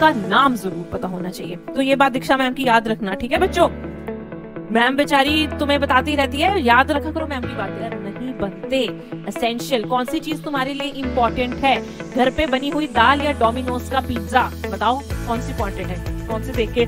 का नाम जरूर पता होना चाहिए तो ये बात दीक्षा मैम की याद रखना ठीक है बच्चों मैम बेचारी तुम्हें बताती रहती है याद रखा करो मैम की बात यार नहीं बनते असेंशियल कौन सी चीज तुम्हारे लिए इम्पोर्टेंट है घर पे बनी हुई दाल या डोमिनोज का पिज्जा बताओ कौन सी इम्पोर्टेंट है कौन से देखे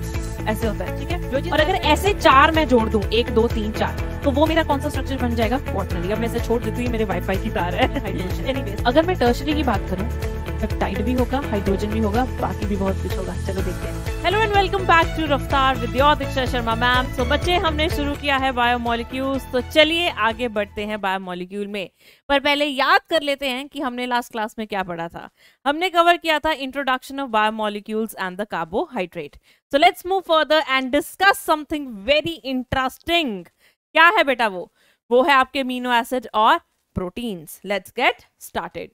ऐसे होता है ठीक है और अगर ऐसे चार मैं जोड़ दू एक दो तीन चार तो वो मेरा कौन सा स्ट्रक्चर बन जाएगा अब मैं इसे छोड़ देती हूँ मेरे वाईफाई की तार है अगर मैं टर्शरी की बात करूँ पेप्टाइड भी होगा हाइड्रोजन भी होगा बाकी भी बहुत कुछ होगा चलो देखते हैं hello and welcome back to Raftaar with your Diksha Sharma ma'am so बच्चे हमने शुरू किया है बायो मॉलिक्यूल्स तो चलिए आगे बढ़ते हैं बायो मॉलिक्यूल में पर पहले याद कर लेते हैं कि हमने लास्ट क्लास में क्या पढ़ा था हमने कवर किया था introduction of bio molecules and the carbohydrate so let's move further and discuss something very interesting क्या है बेटा वो वो है आपके मीनो एसिड और प्रोटीन्स लेट्स गेट स्टार्टेड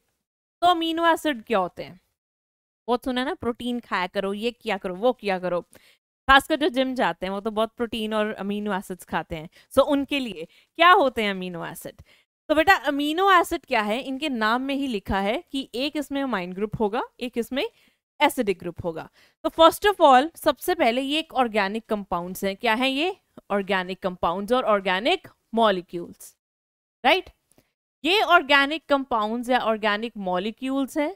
तो अमीनो एसिड क्या होते हैं बहुत सुना है ना प्रोटीन खाया करो ये किया करो वो किया करो खासकर जो जिम जाते हैं वो तो बहुत प्रोटीन और अमीनो एसिड्स खाते हैं सो so, उनके लिए क्या होते हैं अमीनो एसिड तो बेटा अमीनो एसिड क्या है इनके नाम में ही लिखा है कि एक इसमें अमाइन ग्रुप होगा एक इसमें एसिडिक ग्रुप होगा तो फर्स्ट ऑफ ऑल सबसे पहले ये एक ऑर्गेनिक कंपाउंड्स हैं क्या है ये ऑर्गेनिक कंपाउंड्स और ऑर्गेनिक मॉलिक्यूल्स राइट ये ऑर्गेनिक कंपाउंड्स या ऑर्गेनिक मॉलिक्यूल्स हैं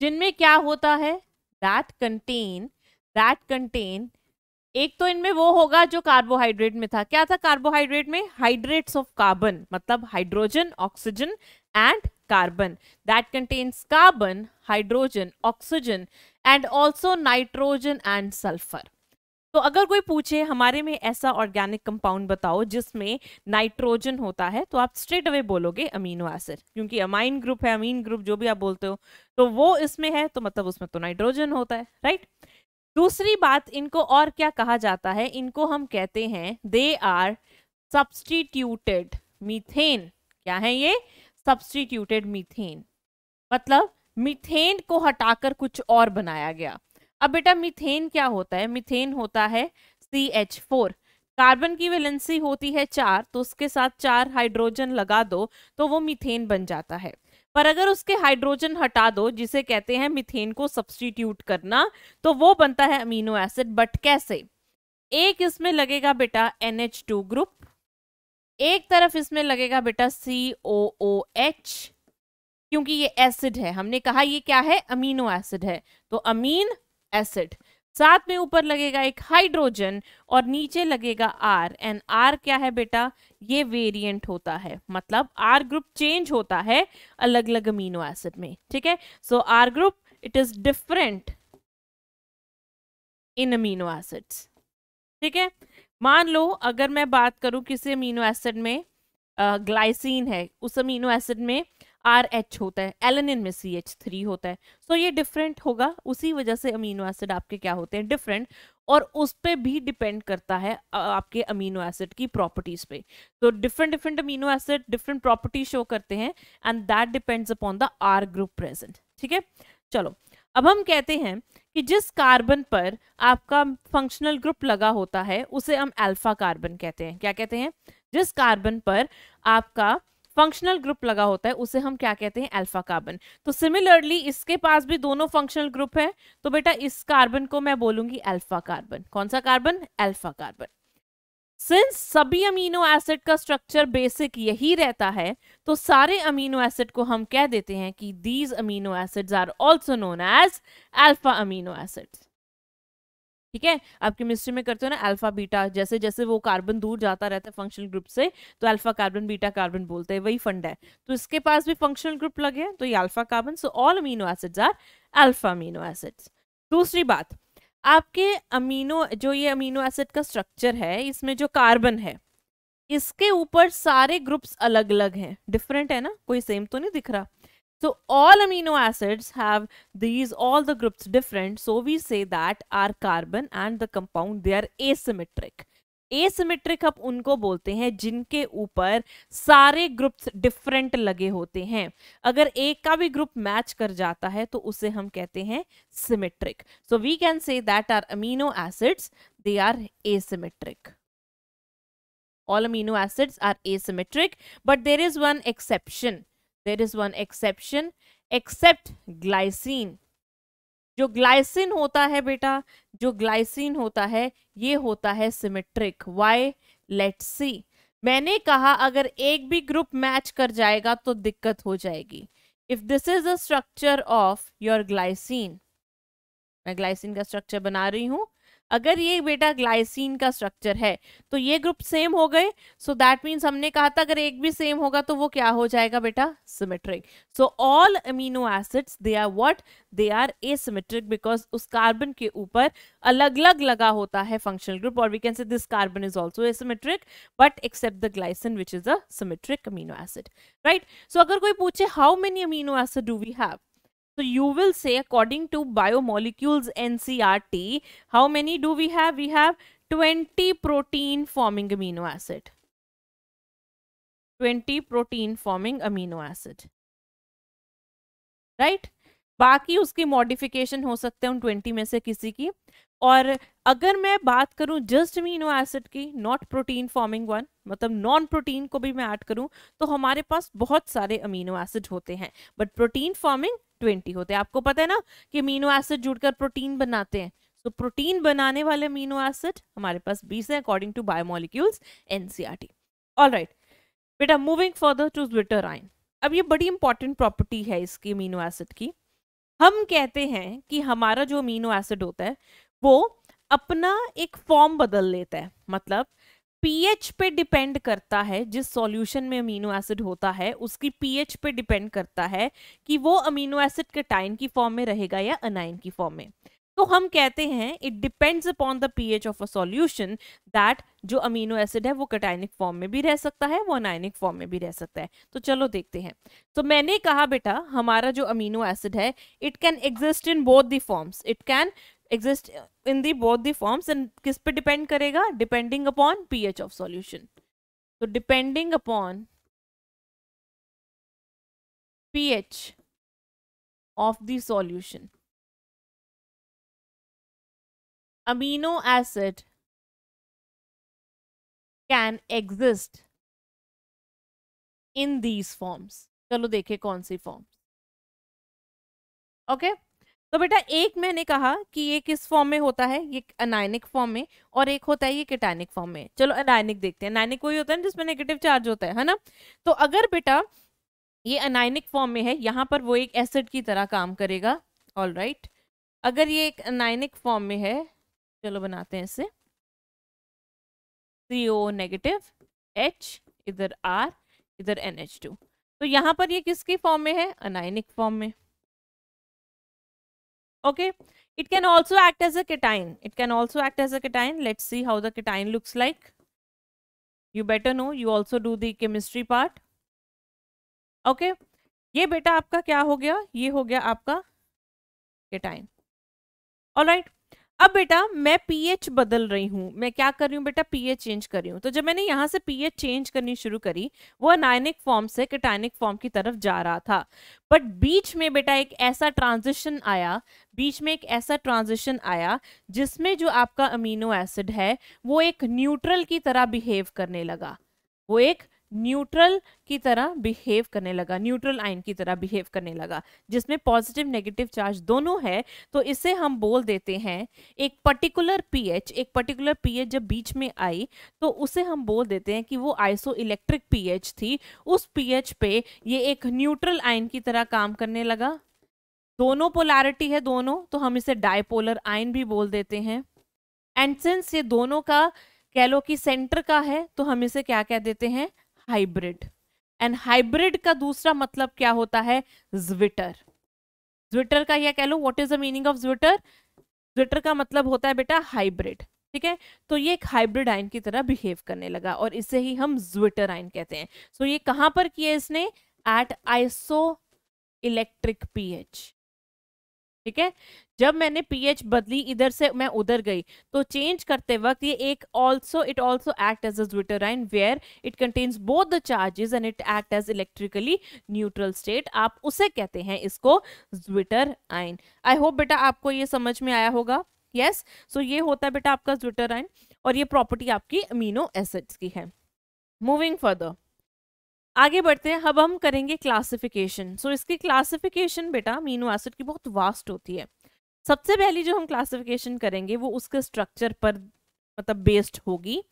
जिनमें क्या होता है दैट कंटेन दैट कंटेन एक तो इनमें वो होगा जो कार्बोहाइड्रेट में था क्या था कार्बोहाइड्रेट में हाइड्रेट्स ऑफ कार्बन मतलब hydrogen oxygen and carbon that contains carbon hydrogen oxygen and also nitrogen and sulphur तो अगर कोई पूछे हमारे में ऐसा ऑर्गेनिक कंपाउंड बताओ जिसमें नाइट्रोजन होता है तो आप स्ट्रेट अवे बोलोगे अमीनो एसिड क्योंकि अमाइन ग्रुप है अमीन ग्रुप जो भी आप बोलते हो तो वो इसमें है तो मतलब उसमें तो नाइट्रोजन होता है राइट दूसरी बात इनको और क्या कहा जाता है इनको हम कहते हैं दे आर सब्सटीट्यूटेड मीथेन क्या है ये सब्सटीट्यूटेड मीथेन मतलब मीथेन को हटाकर कुछ और बनाया गया अब बेटा मिथेन क्या होता है मिथेन होता है सी एच फोर कार्बन की वैलेंसी होती है चार तो उसके साथ चार हाइड्रोजन लगा दो तो वो मिथेन बन जाता है पर अगर उसके हाइड्रोजन हटा दो जिसे कहते हैं मिथेन को सब्सटीट्यूट करना तो वो बनता है अमीनो एसिड बट कैसे एक इसमें लगेगा बेटा NH2 ग्रुप एक तरफ इसमें लगेगा बेटा COOH क्योंकि ये एसिड है हमने कहा ये क्या है अमीनो एसिड है तो अमीन एसिड साथ में ऊपर लगेगा एक हाइड्रोजन और नीचे लगेगा आर एंड आर क्या है बेटा ये वेरिएंट होता है मतलब आर ग्रुप चेंज होता है अलग अलग अमीनो एसिड में ठीक है so R group it is different in amino acids ठीक है मान लो अगर मैं बात करूं किसी अमीनो एसिड में ग्लाइसिन है उस अमीनो एसिड में आर एच होता है एलनिन में सी एच थ्री होता है सो so ये डिफरेंट होगा उसी वजह से अमीनो एसिड आपके क्या होते हैं डिफरेंट और उस पर भी डिपेंड करता है आपके अमीनो एसिड की प्रॉपर्टीज पे तो different different amino acid different property show करते हैं and that depends upon the R group present ठीक है चलो अब हम कहते हैं कि जिस कार्बन पर आपका फंक्शनल ग्रुप लगा होता है उसे हम अल्फा कार्बन कहते हैं क्या कहते हैं जिस कार्बन पर आपका फंक्शनल ग्रुप लगा होता है उसे हम क्या कहते हैं अल्फा कार्बन तो सिमिलरली इसके पास भी दोनों फंक्शनल ग्रुप है तो बेटा इस कार्बन को मैं बोलूंगी अल्फा कार्बन कौन सा कार्बन अल्फा कार्बन सिंस सभी अमीनो एसिड का स्ट्रक्चर बेसिक यही रहता है तो सारे अमीनो एसिड को हम कह देते हैं कि these amino acids are also known as alpha amino acids ठीक है आप केमिस्ट्री में करते हो ना अल्फा बीटा जैसे जैसे वो कार्बन दूर जाता रहता है फंक्शनल ग्रुप से तो अल्फा कार्बन बीटा कार्बन बोलते हैं वही फंड है तो इसके पास भी फंक्शनल ग्रुप लगे हैं तो ये alpha carbon so all amino acids are alpha amino acids दूसरी बात आपके अमीनो जो ये अमीनो एसिड का स्ट्रक्चर है इसमें जो कार्बन है इसके ऊपर सारे ग्रुप्स अलग अलग हैं डिफरेंट है ना कोई सेम तो नहीं दिख रहा so all amino acids have these all the groups different so we say that our carbon and the compound they are asymmetric asymmetric आप उनको बोलते हैं जिनके ऊपर सारे ग्रुप्स डिफरेंट लगे होते हैं अगर एक का भी ग्रुप मैच कर जाता है तो उसे हम कहते हैं symmetric so we can say that are amino acids they are asymmetric all amino acids are asymmetric but there is one exception there is one exception except glycine जो ग्लाइसिन होता है बेटा जो ग्लाइसिन होता है ये होता है सिमेट्रिक वाई लेट सी मैंने कहा अगर एक भी ग्रुप मैच कर जाएगा तो दिक्कत हो जाएगी if this is the structure of your glycine मैं ग्लाइसिन का स्ट्रक्चर बना रही हूं अगर ये बेटा ग्लाइसिन का स्ट्रक्चर है तो ये ग्रुप सेम हो गए सो दैट मीन्स हमने कहा था अगर एक भी सेम होगा तो वो क्या हो जाएगा बेटा symmetric so all amino acids they are what they are a symmetric because उस कार्बन के ऊपर अलग अलग लगा होता है फंक्शनल ग्रुप और we can say this carbon is also a symmetric but except the glycine which is a symmetric amino acid right सो अगर कोई पूछे how many amino acid do we have So you will say according to biomolecules NCRT, how many do we have? We have 20 protein forming amino acid. 20 protein forming amino acid. Right? बाकी उसके modification हो सकते हैं उन twenty में से किसी की और अगर मैं बात करूं जस्ट अमीनो एसिड की नॉट प्रोटीन फॉर्मिंग वन मतलब नॉन प्रोटीन को भी मैं ऐड करूं तो हमारे पास बहुत सारे अमीनो एसिड होते हैं बट प्रोटीन फॉर्मिंग ट्वेंटी होते हैं आपको पता है ना कि अमीनो एसिड जुड़कर प्रोटीन बनाते हैं तो प्रोटीन बनाने वाले अमीनो एसिड हमारे पास बीस है according to biomolecules NCERT all right बेटा मूविंग फर्दर टू ग्लिटराइन अब ये बड़ी इंपॉर्टेंट प्रॉपर्टी है इसकी अमीनो एसिड की हम कहते हैं कि हमारा जो अमीनो एसिड होता है वो अपना एक फॉर्म बदल लेता है मतलब पीएच पे डिपेंड करता है जिस सॉल्यूशन में अमीनो एसिड होता है उसकी पीएच पे डिपेंड करता है कि वो अमीनो एसिड कटाइन की फॉर्म में रहेगा या अनाइन की फॉर्म में तो हम कहते हैं it depends upon the pH of a solution that जो अमीनो एसिड है वो कटाइनिक फॉर्म में भी रह सकता है वो अनाइनिक फॉर्म में भी रह सकता है तो चलो देखते हैं तो so, मैंने कहा बेटा हमारा जो अमीनो एसिड है it can exist in both the forms it can exist in the both the forms and किस पे डिपेंड करेगा depending upon P H of solution तो depending upon pH of the solution amino acid can exist in these forms चलो देखें कौन सी forms okay okay? तो बेटा एक मैंने कहा कि ये किस फॉर्म में होता है ये अनायनिक फॉर्म में और एक होता है ये कैटायनिक फॉर्म में चलो अनायनिक देखते हैं अनायनिक वही होता है जिसमें नेगेटिव चार्ज होता है है ना तो अगर बेटा ये अनायनिक फॉर्म में है यहाँ पर वो एक एसिड की तरह काम करेगा ऑल right. अगर ये एक अनायनिक फॉर्म में है चलो बनाते हैं इसे सी ओ नेगेटिव एच इधर आर इधर एन एच टू तो यहाँ पर ये किसके फॉर्म में है अनायनिक फॉर्म में okay it can also act as a cation it can also act as a cation let's see how the cation looks like you better know you also do the chemistry part okay ये बेटा आपका क्या हो गया ये हो गया आपका केटाइन ऑलराइट अब बेटा मैं पीएच बदल रही हूँ मैं क्या कर रही हूँ बेटा पीएच चेंज कर रही हूँ तो जब मैंने यहाँ से पीएच चेंज करनी शुरू करी वो अनायनिक फॉर्म से कटायनिक फॉर्म की तरफ जा रहा था बट बीच में बेटा एक ऐसा ट्रांजिशन आया बीच में एक ऐसा ट्रांजिशन आया जिसमें जो आपका अमीनो एसिड है वो एक न्यूट्रल की तरह बिहेव करने लगा वो एक न्यूट्रल की तरह बिहेव करने लगा न्यूट्रल आइन की तरह बिहेव करने लगा जिसमें पॉजिटिव नेगेटिव चार्ज दोनों है तो इसे हम बोल देते हैं एक पर्टिकुलर पीएच एक पर्टिकुलर पीएच जब बीच में आई तो उसे हम बोल देते हैं कि वो आइसो इलेक्ट्रिक पीएच थी उस पीएच पे ये एक न्यूट्रल आइन की तरह काम करने लगा दोनों पोलारिटी है दोनों तो हम इसे डायपोलर आइन भी बोल देते हैं एंड सिंस ये दोनों का कह लो कि सेंटर का है तो हम इसे क्या कह देते हैं हाइब्रिड एंड हाइब्रिड का दूसरा मतलब क्या होता है ज्विटर ज्विटर का यह कह लो what is the meaning of zwitterion zwitterion का मतलब होता है बेटा हाइब्रिड ठीक है तो ये एक हाइब्रिड आइन की तरह बिहेव करने लगा और इसे ही हम ज्विटर आइन कहते हैं सो so ये कहाँ पर किया इसने एट आइसो इलेक्ट्रिक पीएच ठीक है जब मैंने पीएच बदली इधर से मैं उधर गई तो चेंज करते वक्त ये एक also it also act as zwitterion where it contains both the charges and it act as electrically neutral state आप उसे कहते हैं इसको ज्विटर आइन आई होप बेटा आपको ये समझ में आया होगा यस yes? सो so ये होता है बेटा आपका ज्विटर आइन और ये प्रॉपर्टी आपकी अमीनो एसिड्स की है मूविंग फर्दर आगे बढ़ते हैं अब हम करेंगे क्लासिफिकेशन सो so, इसकी क्लासिफिकेशन बेटा अमीनो एसिड की बहुत वास्ट होती है सबसे पहली जो हम क्लासिफिकेशन करेंगे वो उसके स्ट्रक्चर पर मतलब बेस्ड होगी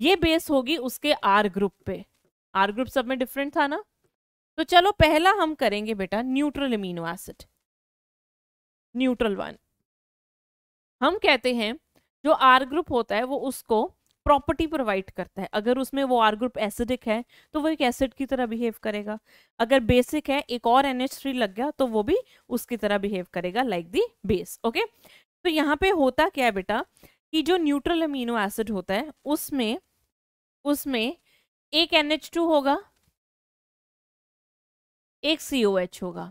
ये बेस होगी उसके आर ग्रुप पे आर ग्रुप सब में डिफरेंट था ना तो चलो पहला हम करेंगे बेटा neutral amino acid neutral one हम कहते हैं जो आर ग्रुप होता है वो उसको प्रॉपर्टी प्रोवाइड करता है अगर उसमें वो आर ग्रुप एसिडिक है तो वो एक एसिड की तरह बिहेव करेगा अगर बेसिक है एक और एन लग गया तो वो भी उसकी तरह बिहेव करेगा लाइक दी बेस ओके तो यहाँ पे होता क्या है बेटा कि जो न्यूट्रल अमीनो एसिड होता है उसमें उसमें एक एन होगा एक सी होगा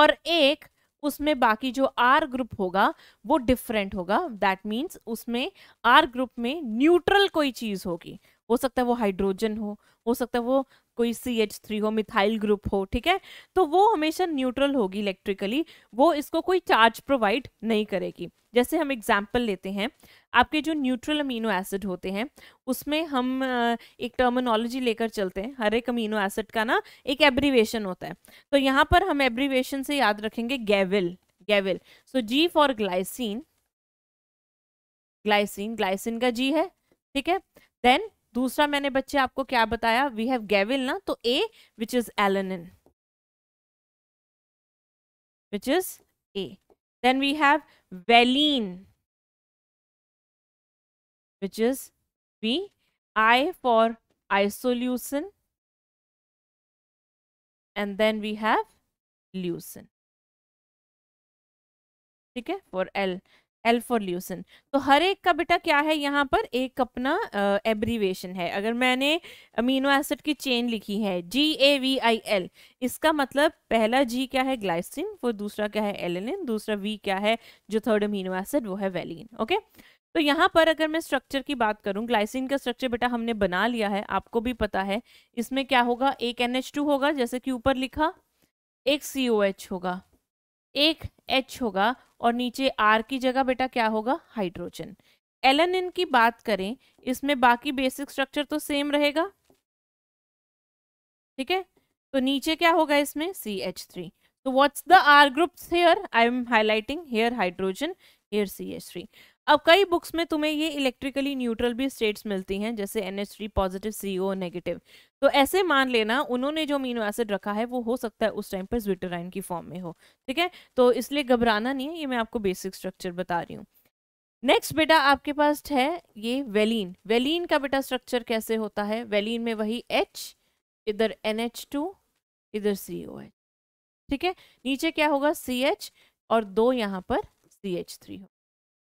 और एक उसमें बाकी जो आर ग्रुप होगा वो डिफरेंट होगा दैट मीन्स उसमें आर ग्रुप में न्यूट्रल कोई चीज़ होगी हो सकता है वो हाइड्रोजन हो हो सकता है वो कोई सी एच थ्री हो मिथाइल ग्रुप हो ठीक है तो वो हमेशा न्यूट्रल होगी इलेक्ट्रिकली वो इसको कोई चार्ज प्रोवाइड नहीं करेगी जैसे हम एग्जाम्पल लेते हैं आपके जो न्यूट्रल अमीनो एसिड होते हैं उसमें हम एक टर्मिनोलॉजी लेकर चलते हैं हर एक अमीनो एसिड का ना एक एब्रीवेशन होता है तो यहाँ पर हम एब्रीवेशन से याद रखेंगे GAVIL GAVIL so G for glycine glycine glycine का जी है ठीक है देन दूसरा मैंने बच्चे आपको क्या बताया वी हैव गैविल ना तो A which is alanine which is A then we have valine which is V I for isoleucine and then we have leucine ठीक है फॉर एल एल्फोर ल्यूसन तो हर एक का बेटा क्या है यहाँ पर एक अपना एब्रीवेशन है अगर मैंने अमीनो एसिड की चेन लिखी है जी ए वी आई एल इसका मतलब पहला जी क्या है ग्लाइसिन वो दूसरा क्या है एन दूसरा वी क्या है जो थर्ड अमीनो एसिड वो है वेलिन ओके तो यहाँ पर अगर मैं स्ट्रक्चर की बात करूँ ग्लाइसिन का स्ट्रक्चर बेटा हमने बना लिया है आपको भी पता है इसमें क्या होगा एक एन होगा जैसे कि ऊपर लिखा एक सी होगा एक एच होगा और नीचे आर की जगह बेटा क्या होगा हाइड्रोजन एलएनएन की बात करें इसमें बाकी बेसिक स्ट्रक्चर तो सेम रहेगा ठीक है तो नीचे क्या होगा इसमें सी एच थ्री तो what's the R groups here I am highlighting here hydrogen here C H three अब कई बुक्स में तुम्हें ये इलेक्ट्रिकली न्यूट्रल भी स्टेट्स मिलती हैं जैसे N H three positive C O negative तो ऐसे मान लेना उन्होंने जो अमीनो एसिड रखा है वो हो सकता है उस टाइम पर ज्विटराइन की फॉर्म में हो ठीक है तो इसलिए घबराना नहीं है ये मैं आपको बेसिक स्ट्रक्चर बता रही हूँ नेक्स्ट बेटा आपके पास है ये वेलिन वेलिन का बेटा स्ट्रक्चर कैसे होता है वेलिन में वही एच इधर एन एच टू इधर सी ओ एच ठीक है नीचे क्या होगा सी एच और दो यहाँ पर सी एच थ्री होगा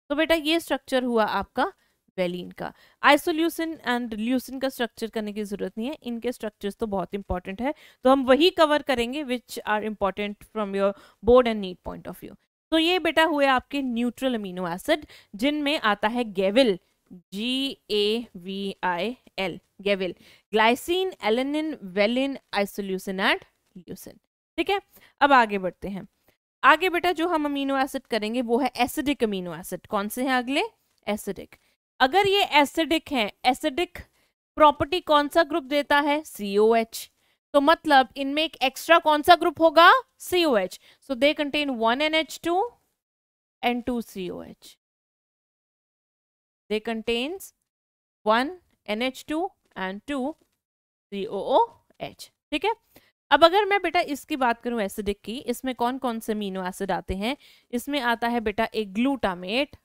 तो बेटा ये स्ट्रक्चर हुआ आपका वेलिन का आइसोल्यूसिन एंड ल्यूसिन का स्ट्रक्चर करने की ज़रूरत नहीं है इनके स्ट्रक्चर्स तो बहुत इंपॉर्टेंट है तो हम वही कवर करेंगे which are important from your board and NEET point of view तो ये बेटा हुए आपके न्यूट्रल अमीनो एसिड जिनमें आता है GAVIL G A V I L GAVIL glycine alanine valine isoleucine and leucine ठीक है अब आगे बढ़ते हैं आगे बेटा जो हम अमीनो एसिड करेंगे वो है एसिडिक अमीनो एसिड कौन से हैं अगले एसिडिक अगर ये एसिडिक हैं एसिडिक प्रॉपर्टी कौन सा ग्रुप देता है COH तो मतलब इनमें एक एक्स्ट्रा कौन सा ग्रुप होगा COH so they contain one N N H two two C O NH2 and two COH they contains one NH2 and two H ठीक है अब अगर मैं बेटा इसकी बात करूं एसिडिक की इसमें कौन कौन से मीनो एसिड आते हैं इसमें आता है बेटा एक ग्लूटामेट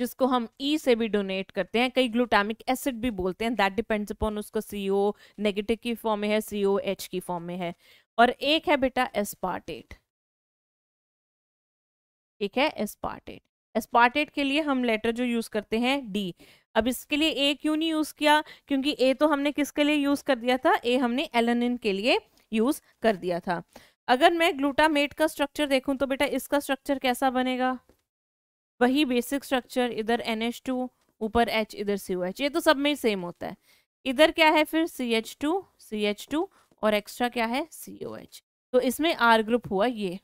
जिसको हम ई e से भी डोनेट करते हैं कई ग्लूटामिक एसिड भी बोलते हैं दैट डिपेंड्स अपॉन उसको सी ओ नेगेटिव की फॉर्म में है सी ओ एच की फॉर्म में है और एक है बेटा एस्पार्टेट एक है एस्पार्टेट एस्पार्टेट के लिए हम लेटर जो यूज़ करते हैं डी अब इसके लिए ए क्यों नहीं यूज़ किया क्योंकि ए तो हमने किसके लिए यूज़ कर दिया था ए हमने एलनिन के लिए यूज़ कर दिया था अगर मैं ग्लूटामेट का स्ट्रक्चर देखूं तो बेटा इसका स्ट्रक्चर कैसा बनेगा वही बेसिक स्ट्रक्चर इधर एन ऊपर एच इधर सी ये तो सब में ही सेम होता है इधर क्या है फिर C H two C H two और एक्स्ट्रा क्या है सी ओ एच तो इसमें आर ग्रुप हुआ ये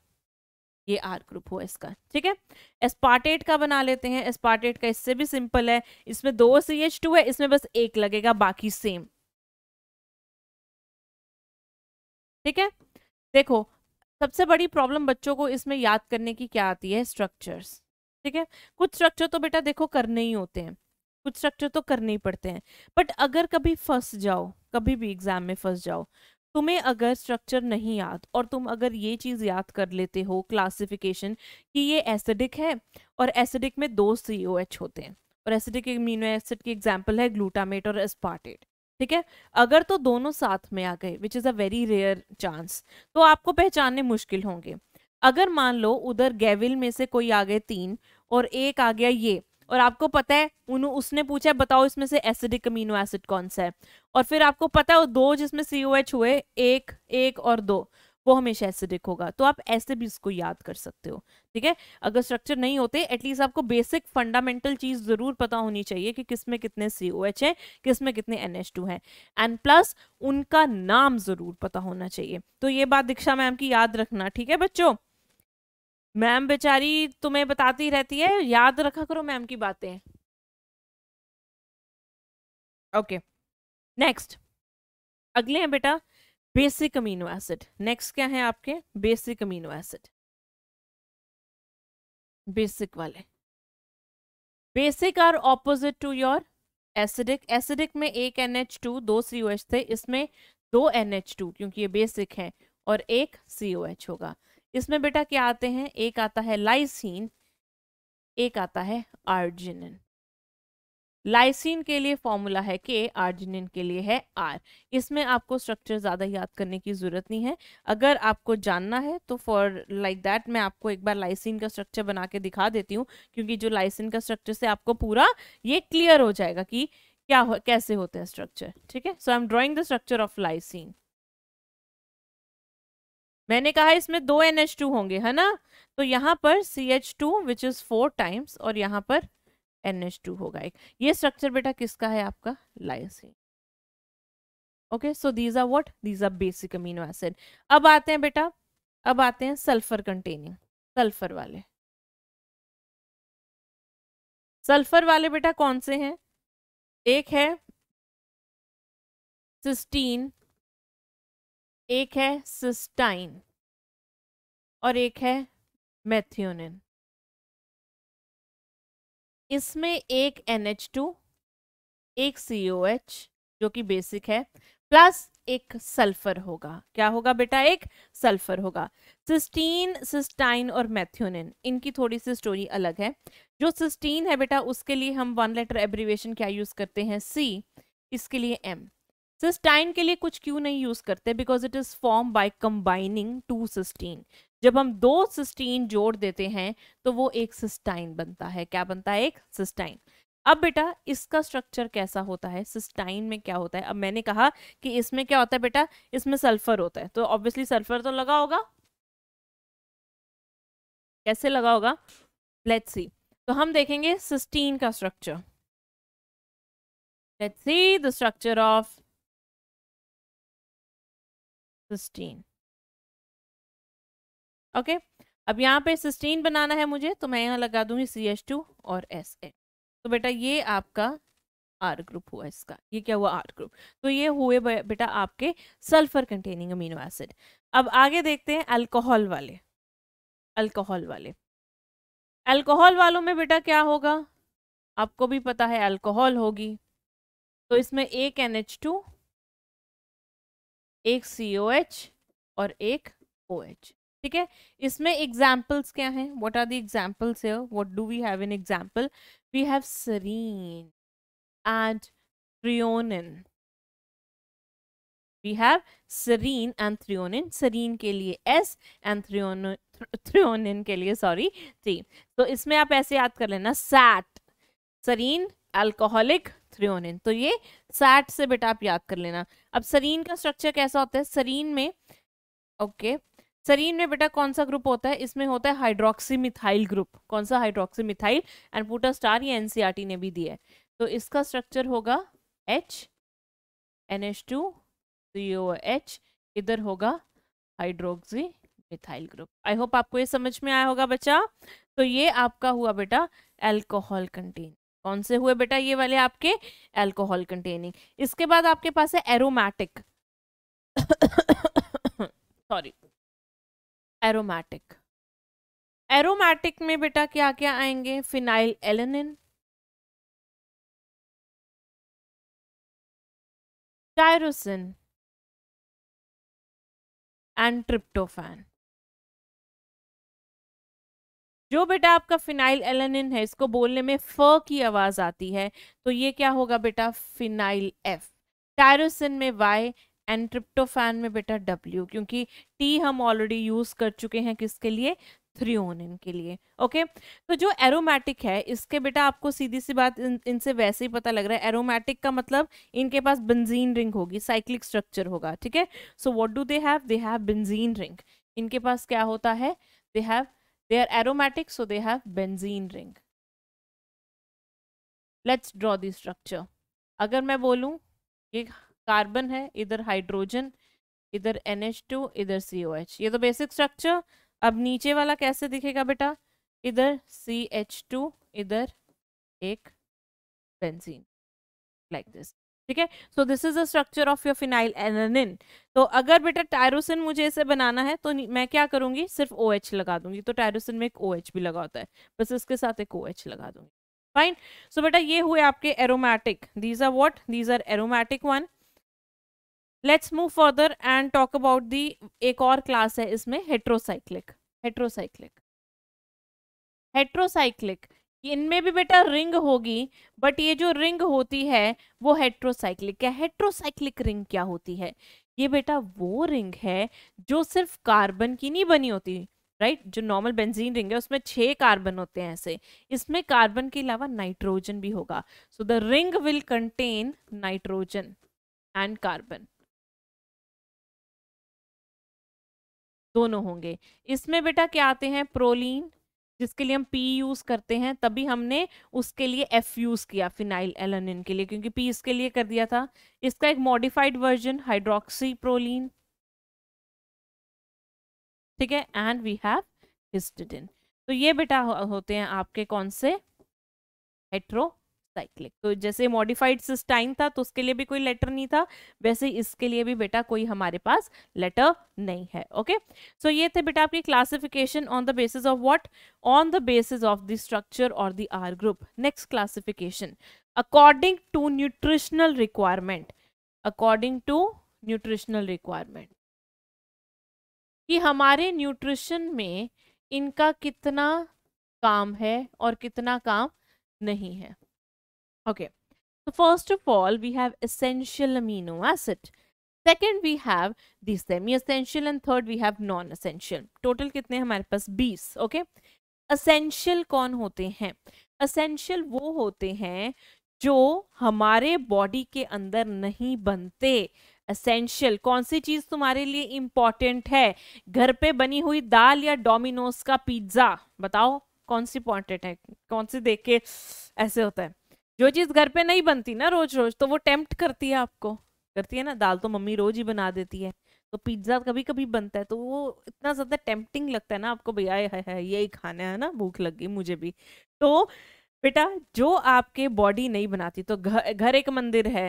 ये आर ग्रुप हो इसका ठीक है एस्पार्टेट का बना लेते हैं एस्पार्टेट का इससे भी सिंपल है इसमें दो सी एच टू है इसमें बस एक लगेगा बाकी सेम ठीक है देखो सबसे बड़ी प्रॉब्लम बच्चों को इसमें याद करने की क्या आती है स्ट्रक्चर्स ठीक है कुछ स्ट्रक्चर तो बेटा देखो करने ही होते हैं कुछ स्ट्रक्चर तो करने ही पड़ते हैं बट अगर कभी फंस जाओ कभी भी एग्जाम में फंस जाओ तुम्हें अगर स्ट्रक्चर नहीं याद और तुम अगर ये चीज़ याद कर लेते हो क्लासिफिकेशन कि ये एसिडिक है और एसिडिक में दो सी ओ एच होते हैं और एसिडिक मीनो एसिड की एग्जाम्पल है ग्लूटामेट और एस्पार्टेट ठीक है अगर तो दोनों साथ में आ गए which is a very rare chance तो आपको पहचानने मुश्किल होंगे अगर मान लो उधर गैविल में से कोई आ गए तीन और एक आ गया ये और आपको पता है उसने पूछा बताओ इसमें से एसिडिक अमीनो एसिड कौन सा है और फिर आपको पता है दो जिसमें सी ओ एच हुए एक एक और दो वो हमेशा एसिडिक होगा तो आप ऐसे भी इसको याद कर सकते हो ठीक है अगर स्ट्रक्चर नहीं होते एटलीस्ट आपको बेसिक फंडामेंटल चीज जरूर पता होनी चाहिए कि किसमें कितने सी ओ एच है किसमें कितने एन एच टू है एंड प्लस उनका नाम जरूर पता होना चाहिए तो ये बात दीक्षा मैम की याद रखना ठीक है बच्चों मैम बेचारी तुम्हें बताती रहती है याद रखा करो मैम की बातें ओके नेक्स्ट अगले हैं बेटा बेसिक अमीनो एसिड नेक्स्ट क्या है आपके बेसिक अमीनो एसिड बेसिक वाले basic are opposite to your acidic acidic में एक एन एच टू दो सी ओ एच थे इसमें दो एन एच टू क्योंकि ये बेसिक है और एक सी ओ एच होगा इसमें बेटा क्या आते हैं एक आता है लाइसिन एक आता है आर्जिनिन लाइसिन के लिए फॉर्मूला है के आर्जिनिन के लिए है आर इसमें आपको स्ट्रक्चर ज़्यादा याद करने की ज़रूरत नहीं है अगर आपको जानना है तो फॉर लाइक दैट मैं आपको एक बार लाइसिन का स्ट्रक्चर बना के दिखा देती हूँ क्योंकि जो लाइसिन का स्ट्रक्चर से आपको पूरा ये क्लियर हो जाएगा कि क्या हो, कैसे होते हैं स्ट्रक्चर ठीक है so I am drawing the structure of lysine मैंने कहा इसमें दो एन एच टू होंगे है ना तो यहाँ पर C H two which is four times और यहाँ पर एन एच टू होगा एक ये स्ट्रक्चर बेटा किसका है आपका lysine okay so these are what these are basic amino acid अब आते हैं बेटा अब आते हैं सल्फर कंटेनिंग सल्फर वाले सल्फर वाले बेटा कौन से हैं एक है सिस्टीन एक है सिस्टाइन और एक है मैथ्योनिन इसमें एक एन एच टू एक सी ओ एच जो कि बेसिक है प्लस एक सल्फर होगा क्या होगा बेटा एक सल्फर होगा सिस्टीन सिस्टाइन और मैथ्योनिन इनकी थोड़ी सी स्टोरी अलग है जो सिस्टीन है बेटा उसके लिए हम वन लेटर एब्रीवेशन क्या यूज करते हैं सी इसके लिए एम सिस्टाइन के लिए कुछ क्यों नहीं यूज करते because it is form by combining two cysteine जब हम दो सिस्टीन जोड़ देते हैं तो वो एक सिस्टाइन बनता है क्या बनता है एक सिस्टाइन अब बेटा इसका स्ट्रक्चर कैसा होता है सिस्टाइन में क्या होता है अब मैंने कहा कि इसमें क्या होता है बेटा इसमें सल्फर होता है तो ऑब्वियसली सल्फर तो लगा होगा कैसे लगा होगा लेट्स सी तो हम देखेंगे सिस्टीन का structure let's see the structure of cysteine okay अब यहाँ पे सिस्टीन बनाना है मुझे तो मैं यहाँ लगा दूंगी सी एच टू और एस ए तो बेटा ये आपका आर ग्रुप हुआ इसका ये क्या हुआ आर ग्रुप तो ये हुए बेटा आपके सल्फर कंटेनिंग अमीनो एसिड अब आगे देखते हैं अल्कोहल वाले अल्कोहल वाले अल्कोहल वालों में बेटा क्या होगा आपको भी पता है अल्कोहल होगी तो इसमें एक एन एच टू एक सी ओ एच और एक ओ एच ठीक है इसमें एग्जाम्पल्स क्या हैं व्हाट आर द एग्जाम्पल्स है do we have an example we have serine and threonine we have serine and threonin serine के लिए एस एंड थ्रियोन थ्रियोनिन के लिए सॉरी थ्री तो इसमें आप ऐसे याद कर लेना सैट सरीन एल्कोहलिक थ्रियोनिन तो ये सैट से बेटा आप याद कर लेना अब सरीन का स्ट्रक्चर कैसा होता है सरीन में ओके सरीन में बेटा कौन सा ग्रुप होता है इसमें होता है हाइड्रोक्सी मिथाइल ग्रुप कौन सा hydroxy methyl and put a star ये एनसीईआरटी e ने भी दिया है तो इसका स्ट्रक्चर होगा H N H two CO H इधर होगा hydroxy methyl group I hope आपको ये समझ में आया होगा बच्चा तो ये आपका हुआ बेटा एल्कोहल कंटेन कौन से हुए बेटा ये वाले आपके एल्कोहल कंटेनिंग इसके बाद आपके पास है एरोमैटिक सॉरी एरोमैटिक एरोमैटिक में बेटा क्या क्या आएंगे phenylalanine tyrosine and tryptophan जो बेटा आपका फिनाइल एलानिन है इसको बोलने में फ की आवाज़ आती है तो ये क्या होगा बेटा फिनाइल एफ टायरोसिन में वाई एंड ट्रिप्टोफैन में बेटा डब्ल्यू क्योंकि टी हम ऑलरेडी यूज़ कर चुके हैं किसके लिए थ्रियोनिन के लिए ओके तो जो एरोमेटिक है इसके बेटा आपको सीधी सी बात इन, इनसे वैसे ही पता लग रहा है एरोमेटिक का मतलब इनके पास बंजीन रिंग होगी साइक्लिक स्ट्रक्चर होगा ठीक है so what do they have they have benzene ring इनके पास क्या होता है they have They are aromatic, so they have benzene ring. Let's draw the structure अगर मैं बोलूँ ये कार्बन है इधर हाइड्रोजन इधर एन इधर सी ये तो बेसिक स्ट्रक्चर अब नीचे वाला कैसे दिखेगा बेटा इधर सी इधर एक बेंजीन लाइक दिस ठीक है so this is the structure of your phenylalanine तो अगर बेटा टायरोसिन मुझे इसे बनाना है तो मैं क्या करूंगी सिर्फ ओ OH लगा दूंगी तो टायरोसिन में एक ओ OH भी लगा होता है बस इसके साथ एक ओ OH लगा दूंगी फाइन सो बेटा ये हुए आपके aromatic these are what these are aromatic one let's move further and talk about the एक और क्लास है इसमें हेट्रोसाइक्लिक हेट्रोसाइक्लिक हेट्रोसाइक्लिक कि इनमें भी बेटा रिंग होगी बट ये जो रिंग होती है वो हेट्रोसाइक्लिक है हेट्रोसाइक्लिक रिंग क्या होती है ये बेटा वो रिंग है जो सिर्फ कार्बन की नहीं बनी होती राइट right? जो नॉर्मल बेंजीन रिंग है उसमें छह कार्बन होते हैं ऐसे इसमें कार्बन के अलावा नाइट्रोजन भी होगा so the ring will contain nitrogen and carbon दोनों होंगे इसमें बेटा क्या आते हैं प्रोलीन जिसके लिए हम पी यूज़ करते हैं तभी हमने उसके लिए एफ यूज़ किया फिनाइल एलोनिन के लिए क्योंकि पी इसके लिए कर दिया था इसका एक मॉडिफाइड वर्जन हाइड्रोक्सी प्रोलिन ठीक है एंड वी हैव हिस्टिडिन तो ये बेटा हो, होते हैं आपके कौन से हेट्रो साइक्लिक तो जैसे मॉडिफाइड सिस्टाइन था तो उसके लिए भी कोई लेटर नहीं था वैसे इसके लिए भी बेटा कोई हमारे पास लेटर नहीं है ओके सो so ये थे बेटा आपकी classification on the basis of what on the basis of the structure और the R group next classification according to nutritional requirement according to nutritional requirement कि हमारे न्यूट्रिशन में इनका कितना काम है और कितना काम नहीं है Okay. So first of all, we have essential amino acid. Second, we have the semi-essential and third, we have non-essential. Total kitne hamare paas 20. Okay. essential कौन hote hain essential wo hote hain जो हमारे body के अंदर नहीं बनते essential कौन सी चीज तुम्हारे लिए इम्पॉर्टेंट है घर पे बनी हुई दाल या डोमिनोज का पिज्जा बताओ कौन सी इम्पॉर्टेंट है कौन सी देख के ऐसे होता है जो चीज़ घर पे नहीं बनती ना रोज रोज तो वो टेम्प्ट करती है आपको करती है ना दाल तो मम्मी रोज ही बना देती है तो पिज्ज़ा कभी कभी बनता है तो वो इतना ज़्यादा टेम्पटिंग लगता है ना आपको भैया है, है यही खाना है ना भूख लग गई मुझे भी तो बेटा जो आपके बॉडी नहीं बनाती तो घर घर एक मंदिर है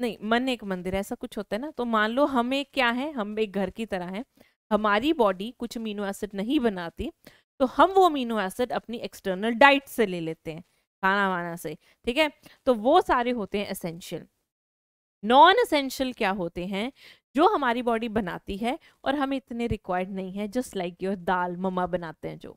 नहीं मन एक मंदिर ऐसा कुछ होता है ना तो मान लो हम एक क्या है हम एक घर की तरह है हमारी बॉडी कुछ अमीनो एसिड नहीं बनाती तो हम वो अमीनो एसिड अपनी एक्सटर्नल डाइट से ले लेते हैं खाना वाना से ठीक है तो वो सारे होते हैं असेंशियल नॉन असेंशियल क्या होते हैं जो हमारी बॉडी बनाती है और हमें इतने रिक्वायर्ड नहीं है जस्ट लाइक योर दाल ममा बनाते हैं जो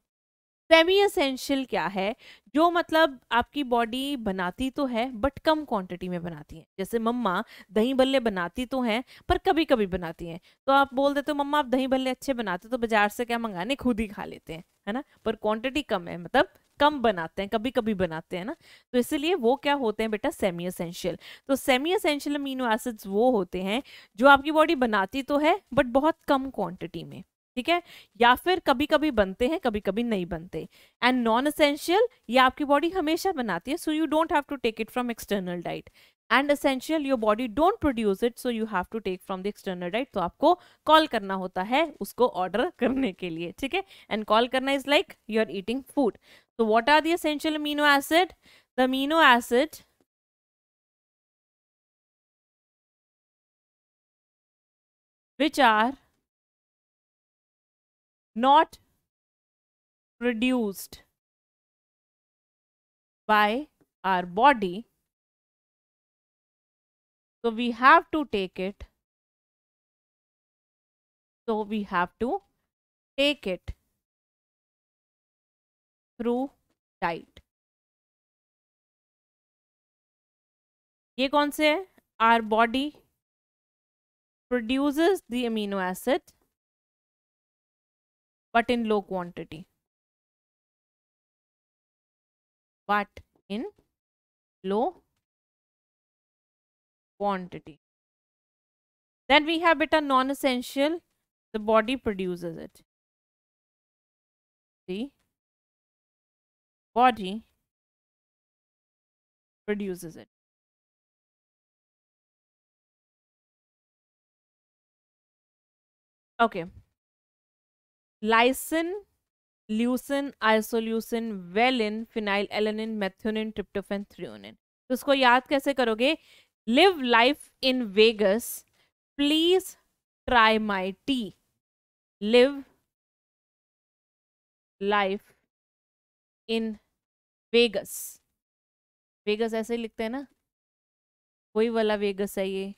सेमी असेंशियल क्या है जो मतलब आपकी बॉडी बनाती तो है बट कम क्वांटिटी में बनाती है जैसे मम्मा दही भल्ले बनाती तो हैं पर कभी कभी बनाती हैं तो आप बोल देते हो मम्मा आप दही भल्ले अच्छे बनाते तो बाजार से क्या मंगाने खुद ही खा लेते हैं है ना पर क्वांटिटी कम है मतलब कम बनाते हैं कभी कभी बनाते हैं ना तो इसीलिए वो क्या होते हैं बेटा सेमी असेंशियल तो सेमी असेंशियल अमीनो एसिड्स वो होते हैं जो आपकी बॉडी बनाती तो है बट बहुत कम क्वांटिटी में ठीक है या फिर कभी कभी बनते हैं कभी कभी नहीं बनते एंड नॉन असेंशियल ये आपकी बॉडी हमेशा बनाती है so you don't have to take it from external diet and essential your body don't produce it so you have to take from the external diet तो आपको कॉल करना होता है उसको ऑर्डर करने के लिए ठीक है एंड कॉल करना is like you are eating food So what are the essential amino acid? The amino acid which are not produced by our body. So we have to take it. So we have to take it. Through diet ये कौन से है are body produces the amino acid but in low quantity but in low quantity. Then we have beta non-essential, the body produces it. See, body produces it. Okay. Lysine, leucine, isoleucine, valine, phenylalanine, methionine, tryptophan, threonine. तो इसको याद कैसे करोगे live life in Vegas please try my tea live life in Vegas Vegas ऐसे ही लिखते हैं ना कोई वाला वेगस है ये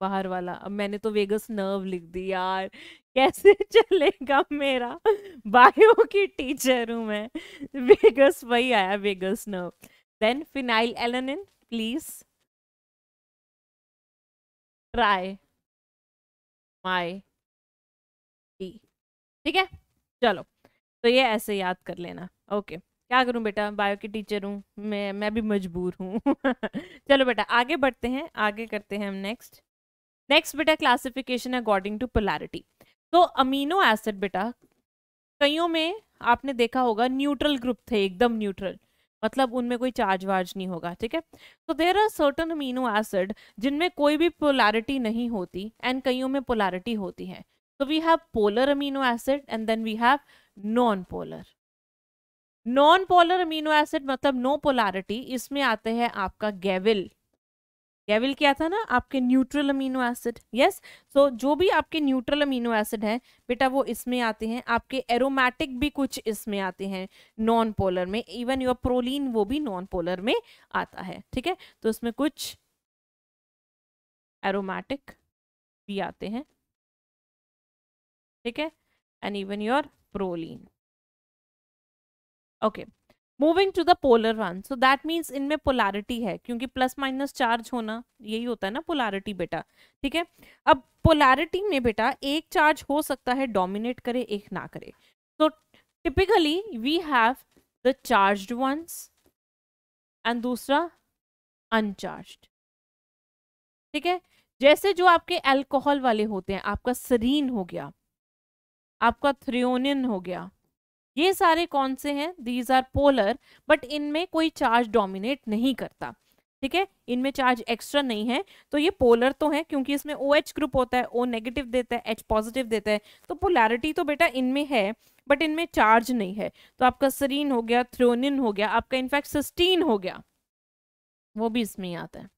बाहर वाला अब मैंने तो वेगस नर्व लिख दी यार कैसे चलेगा मेरा बायो की टीचर हूँ मैं वेगस वही आया Vegas nerve then phenylalanine please try my ठीक है चलो तो ये ऐसे याद कर लेना ओके okay. क्या करूं बेटा बायो की टीचर हूँ मैं मैं भी मजबूर हूँ चलो बेटा आगे बढ़ते हैं आगे करते हैं हम नेक्स्ट नेक्स्ट बेटा क्लासिफिकेशन अकॉर्डिंग टू पोलैरिटी तो अमीनो एसिड बेटा कईयों में आपने देखा होगा न्यूट्रल ग्रुप थे एकदम न्यूट्रल मतलब उनमें कोई चार्ज वार्ज नहीं होगा ठीक है तो there are certain amino acid जिनमें कोई भी पोलैरिटी नहीं होती एंड कईयों में पोलैरिटी होती है तो we have polar amino acid and then we have non polar non polar amino acid मतलब नो पोलारिटी इसमें आते हैं आपका गेविल गेविल क्या था ना आपके neutral amino acid yes so जो भी आपके न्यूट्रल अमीनो एसिड हैं बेटा वो इसमें आते हैं आपके एरोमेटिक भी कुछ इसमें आते हैं नॉन पोलर में इवन योर प्रोलीन वो भी नॉन पोलर में आता है ठीक है तो इसमें कुछ एरोमेटिक भी आते हैं ठीक है and even your proline okay moving to the polar one so that means इनमें पोलारिटी है क्योंकि प्लस माइनस चार्ज होना यही होता है ना पोलारिटी बेटा ठीक है अब पोलारिटी में बेटा एक चार्ज हो सकता है डोमिनेट करे एक ना करे तो typically we have the charge ones and दूसरा अनचार्ज ठीक है जैसे जो आपके अल्कोहल वाले होते हैं आपका सरीन हो गया आपका थ्रियोनियन हो गया ये सारे कौन से हैं दीज आर पोलर बट इनमें कोई चार्ज डोमिनेट नहीं करता ठीक है इनमें चार्ज एक्स्ट्रा नहीं है तो ये पोलर तो है क्योंकि इसमें ओ OH ग्रुप होता है ओ नेगेटिव देता है एच पॉजिटिव देता है तो पोलैरिटी तो बेटा इनमें है बट इनमें चार्ज नहीं है तो आपका सरीन हो गया थ्रोनिन हो गया आपका इनफैक्ट सिस्टीन हो गया वो भी इसमें आता है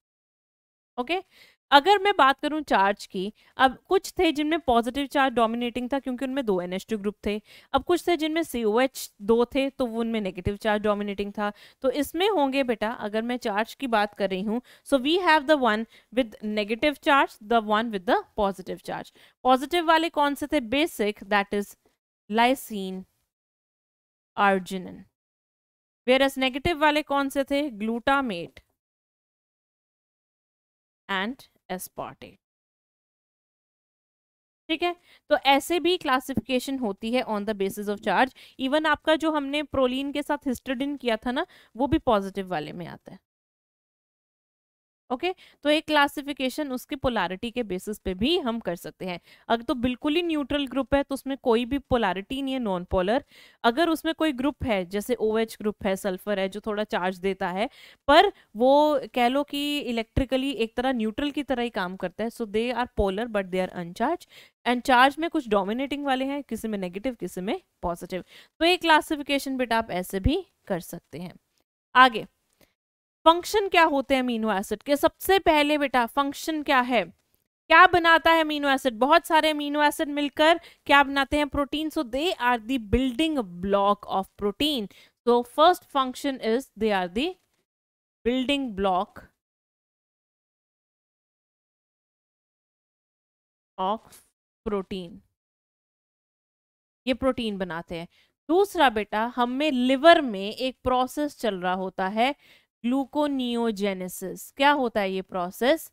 ओके okay? अगर मैं बात करूं चार्ज की अब कुछ थे जिनमें पॉजिटिव चार्ज डोमिनेटिंग था क्योंकि उनमें दो एन ग्रुप थे अब कुछ थे जिनमें सी दो थे तो वो उनमें नेगेटिव चार्ज डोमिनेटिंग था तो इसमें होंगे बेटा अगर मैं चार्ज की बात कर रही हूँ so we have the one with negative charge the one with the positive charge positive वाले कौन से थे basic that is lysine arginine वेर एस नेगेटिव वाले कौन से थे ग्लूटामेट एंड एसपार्टे ठीक है तो ऐसे भी क्लासिफिकेशन होती है on the basis of charge even आपका जो हमने प्रोलीन के साथ हिस्टोडिन किया था ना वो भी पॉजिटिव वाले में आता है ओके तो एक क्लासिफिकेशन उसकी पोलारिटी के बेसिस पे भी हम कर सकते हैं अगर तो बिल्कुल ही न्यूट्रल ग्रुप है तो उसमें कोई भी पोलारिटी नहीं है नॉन पोलर अगर उसमें कोई ग्रुप है जैसे ओ OH ग्रुप है सल्फर है जो थोड़ा चार्ज देता है पर वो कह लो कि इलेक्ट्रिकली एक तरह न्यूट्रल की तरह ही काम करता है so they are polar but they are uncharged and charge में कुछ डोमिनेटिंग वाले हैं किसी में नेगेटिव किसी में पॉजिटिव तो एक क्लासिफिकेशन बेटा आप ऐसे भी कर सकते हैं आगे फंक्शन क्या होते हैं अमीनो एसिड के सबसे पहले बेटा फंक्शन क्या है क्या बनाता है अमीनो एसिड बहुत सारे अमीनो एसिड मिलकर क्या बनाते हैं protein so they are the building block of protein so first function is they are the building block of protein ये प्रोटीन बनाते हैं दूसरा बेटा हमें लिवर में एक प्रोसेस चल रहा होता है ग्लूकोनियोजेनेसिस क्या होता है ये प्रोसेस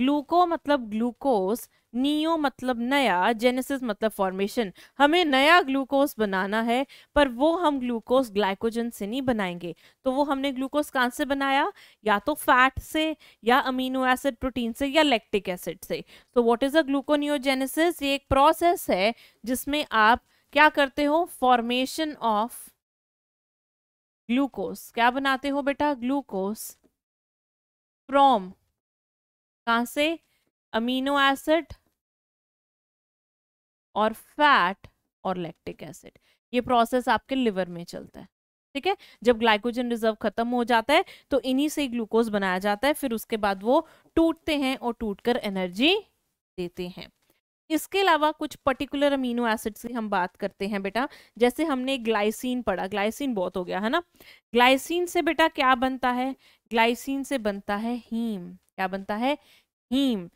ग्लूको मतलब ग्लूकोस नियो मतलब नया जेनेसिस मतलब फॉर्मेशन हमें नया ग्लूकोस बनाना है पर वो हम ग्लूकोस ग्लाइकोजन से नहीं बनाएंगे तो वो हमने ग्लूकोस कहाँ से बनाया या तो फैट से या अमीनो एसिड प्रोटीन से या लैक्टिक एसिड से तो व्हाट इज़ अ ग्लूकोनियोजेनेसिस ये एक प्रोसेस है जिसमें आप क्या करते हो फॉर्मेशन ऑफ ग्लूकोस क्या बनाते हो बेटा ग्लूकोस फ्रॉम कहाँ से अमीनो एसिड और फैट और लैक्टिक एसिड ये प्रोसेस आपके लिवर में चलता है ठीक है जब ग्लाइकोजन रिजर्व खत्म हो जाता है तो इन्हीं से ग्लूकोज बनाया जाता है फिर उसके बाद वो टूटते हैं और टूटकर एनर्जी देते हैं इसके अलावा कुछ पर्टिकुलर अमीनो एसिड्स की हम बात करते हैं बेटा जैसे हमने ग्लाइसिन पढ़ा ग्लाइसिन बहुत हो गया है ना ग्लाइसिन से बेटा क्या बनता है ग्लाइसिन से बनता है हीम क्या बनता है हीम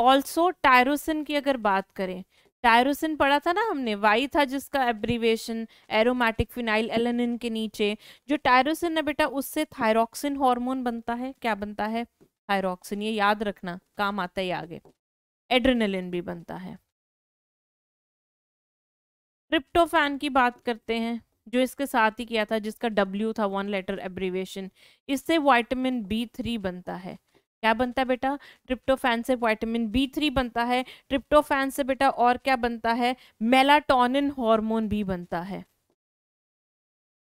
ऑल्सो टायरोसिन की अगर बात करें टायरोसिन पढ़ा था ना हमने वाई था जिसका एब्रीवेशन एरोमेटिक फिनाइल एलेनिन के नीचे जो टायरोसिन है बेटा उससे थायरोक्सिन हार्मोन बनता है क्या बनता है थायरोक्सिन ये याद रखना काम आता है आगे एड्रेनलिन भी बनता है ट्रिप्टोफैन की बात करते हैं जो इसके साथ ही किया था जिसका W था वन लेटर एब्रीवेशन इससे वाइटामिन बी थ्री बनता है क्या बनता है बेटा ट्रिप्टोफैन से वाइटामिन बी थ्री बनता है ट्रिप्टोफैन से बेटा और क्या बनता है मेलाटोनिन हार्मोन भी बनता है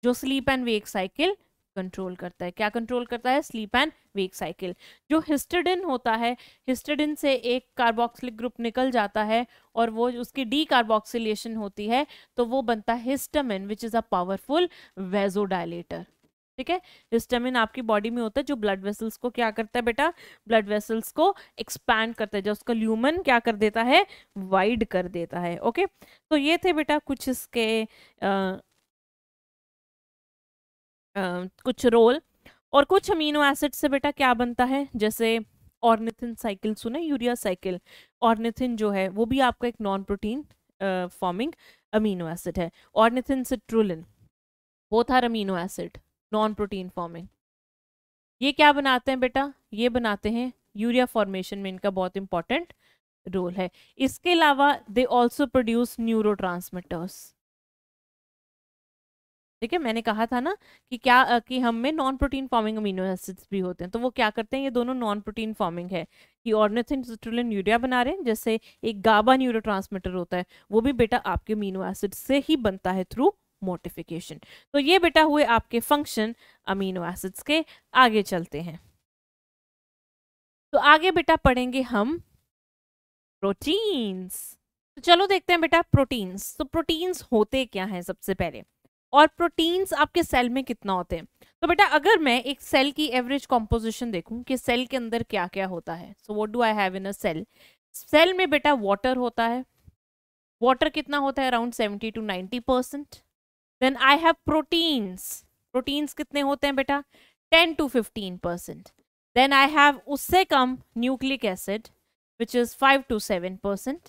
जो sleep and wake cycle control करता है क्या कंट्रोल करता है स्लीप एंड वेक साइकिल जो हिस्टेडिन होता है हिस्टेडिन से एक कार्बोक्सिलिक ग्रुप निकल जाता है और वो उसकी डी कार्बोक्सिलेशन होती है तो वो बनता है histamine which is a powerful vasodilator ठीक है हिस्टामिन आपकी बॉडी में होता है जो ब्लड वेसल्स को क्या करता है बेटा ब्लड वेसल्स को एक्सपैंड करता है जो उसका ल्यूमन क्या कर देता है वाइड कर देता है ओके तो ये थे बेटा कुछ इसके आ, कुछ रोल और कुछ अमीनो एसिड से बेटा क्या बनता है जैसे ऑर्निथिन साइकिल सुने यूरिया साइकिल ऑर्निथिन जो है वो भी आपका एक non protein forming amino acid है ornithine citrulline both are amino acid non protein forming ये क्या बनाते हैं बेटा ये बनाते हैं यूरिया फॉर्मेशन में इनका बहुत इंपॉर्टेंट रोल है इसके अलावा दे ऑल्सो प्रोड्यूस न्यूरो ठीक है मैंने कहा था ना कि क्या कि हम में non protein forming amino acids भी होते हैं तो वो क्या करते हैं ये दोनों नॉन प्रोटीन फॉर्मिंग है कि ऑर्निथिन सिट्रुलिन यूरिया बना रहे हैं जैसे एक गाबा न्यूरो होता है वो भी बेटा आपके अमीनो एसिड से ही बनता है थ्रू मोटिफिकेशन तो ये बेटा हुए आपके फंक्शन अमीनो एसिड्स के आगे चलते हैं तो आगे बेटा पढ़ेंगे हम प्रोटीन्स तो चलो देखते हैं बेटा प्रोटीन्स तो प्रोटीन्स होते क्या हैं सबसे पहले और प्रोटीन्स आपके सेल में कितना होते हैं तो बेटा अगर मैं एक सेल की एवरेज कॉम्पोजिशन देखूं कि सेल के अंदर क्या क्या होता है so what do I have in a cell cell में बेटा वाटर होता है वाटर कितना होता है around seventy to ninety percent then I have proteins proteins कितने होते हैं बेटा ten to fifteen percent then I have उससे कम nucleic acid which is five to seven percent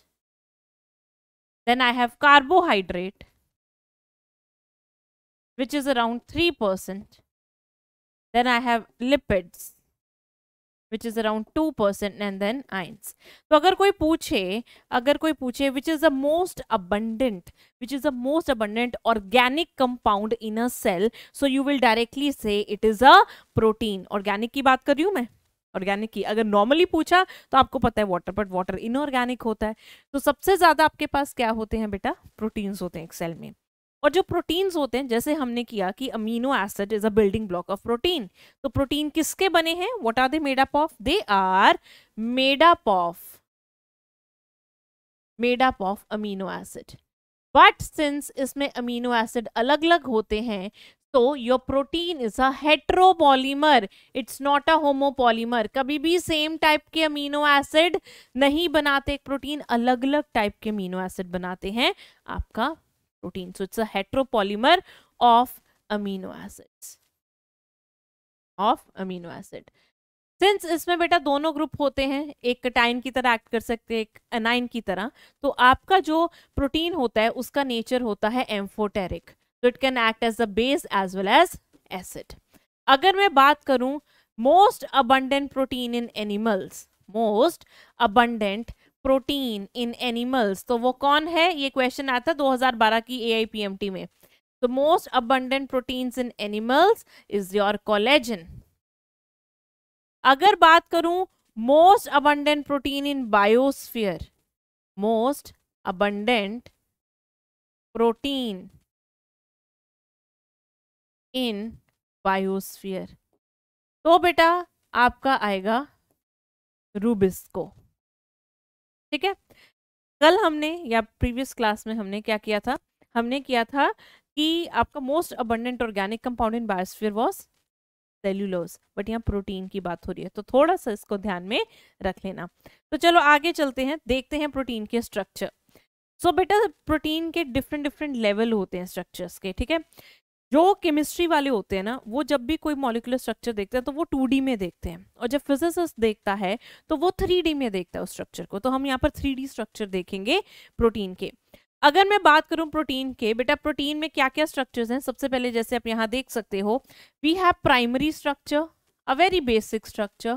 then I have carbohydrate which is around 3%. Then I have lipids, which is around 2% and then ions. So, agar koi puche, agar koi puche, which is the most abundant, which is the most abundant organic compound in a cell, so you will directly say it is a protein. Organic ki baat kar रही हूँ मैं organic की अगर normally पूछा तो आपको पता है वाटर बट वाटर इनऑर्गेनिक होता है तो सबसे ज़्यादा आपके पास क्या होते हैं बेटा प्रोटीन्स होते हैं एक सेल में और जो प्रोटीन्स होते हैं जैसे हमने किया कि amino acid is a building block of protein तो प्रोटीन किसके बने हैं what are they made up of they are made up of made up of amino acid but since इसमें अमीनो एसिड अलग अलग होते हैं तो your protein is a heteropolymer it's not a homopolymer कभी भी सेम टाइप के amino acid नहीं बनाते प्रोटीन अलग अलग टाइप के अमीनो एसिड बनाते हैं आपका protein. So it's a heteropolymer of amino acids. Of amino acid. Since इसमें बेटा दोनों ग्रुप होते हैं एक कटाइन की तरह एक्ट कर सकते हैं एक अनाइन की तरह तो आपका जो प्रोटीन होता है उसका नेचर होता है amphoteric so it can act as a base as well as acid अगर मैं बात करूं most abundant protein in animals most abundant protein in animals तो वो कौन है ये क्वेश्चन आया था 2012 की ए में the most abundant protein in animals is your collagen अगर बात करूं most abundant protein in biosphere most abundant protein in biosphere तो बेटा आपका आएगा रूबिस्को ठीक है कल हमने या प्रीवियस क्लास में हमने क्या किया था हमने किया था कि आपका most abundant organic compound in biosphere was cellulose but यहाँ प्रोटीन की बात हो रही है तो थोड़ा सा इसको ध्यान में रख लेना तो चलो आगे चलते हैं देखते हैं प्रोटीन के स्ट्रक्चर सो बेटा प्रोटीन के डिफरेंट डिफरेंट लेवल होते हैं स्ट्रक्चर्स के ठीक है जो केमिस्ट्री वाले होते हैं ना वो जब भी कोई मॉलिकुलर स्ट्रक्चर देखते हैं तो वो टू में देखते हैं और जब फिजिसिस्ट देखता है तो वो थ्री में देखता है उस स्ट्रक्चर को तो हम यहाँ पर थ्री स्ट्रक्चर देखेंगे प्रोटीन के अगर मैं बात करूं प्रोटीन के बेटा प्रोटीन में क्या क्या स्ट्रक्चर्स हैं सबसे पहले जैसे आप यहाँ देख सकते हो we have primary structure a very basic structure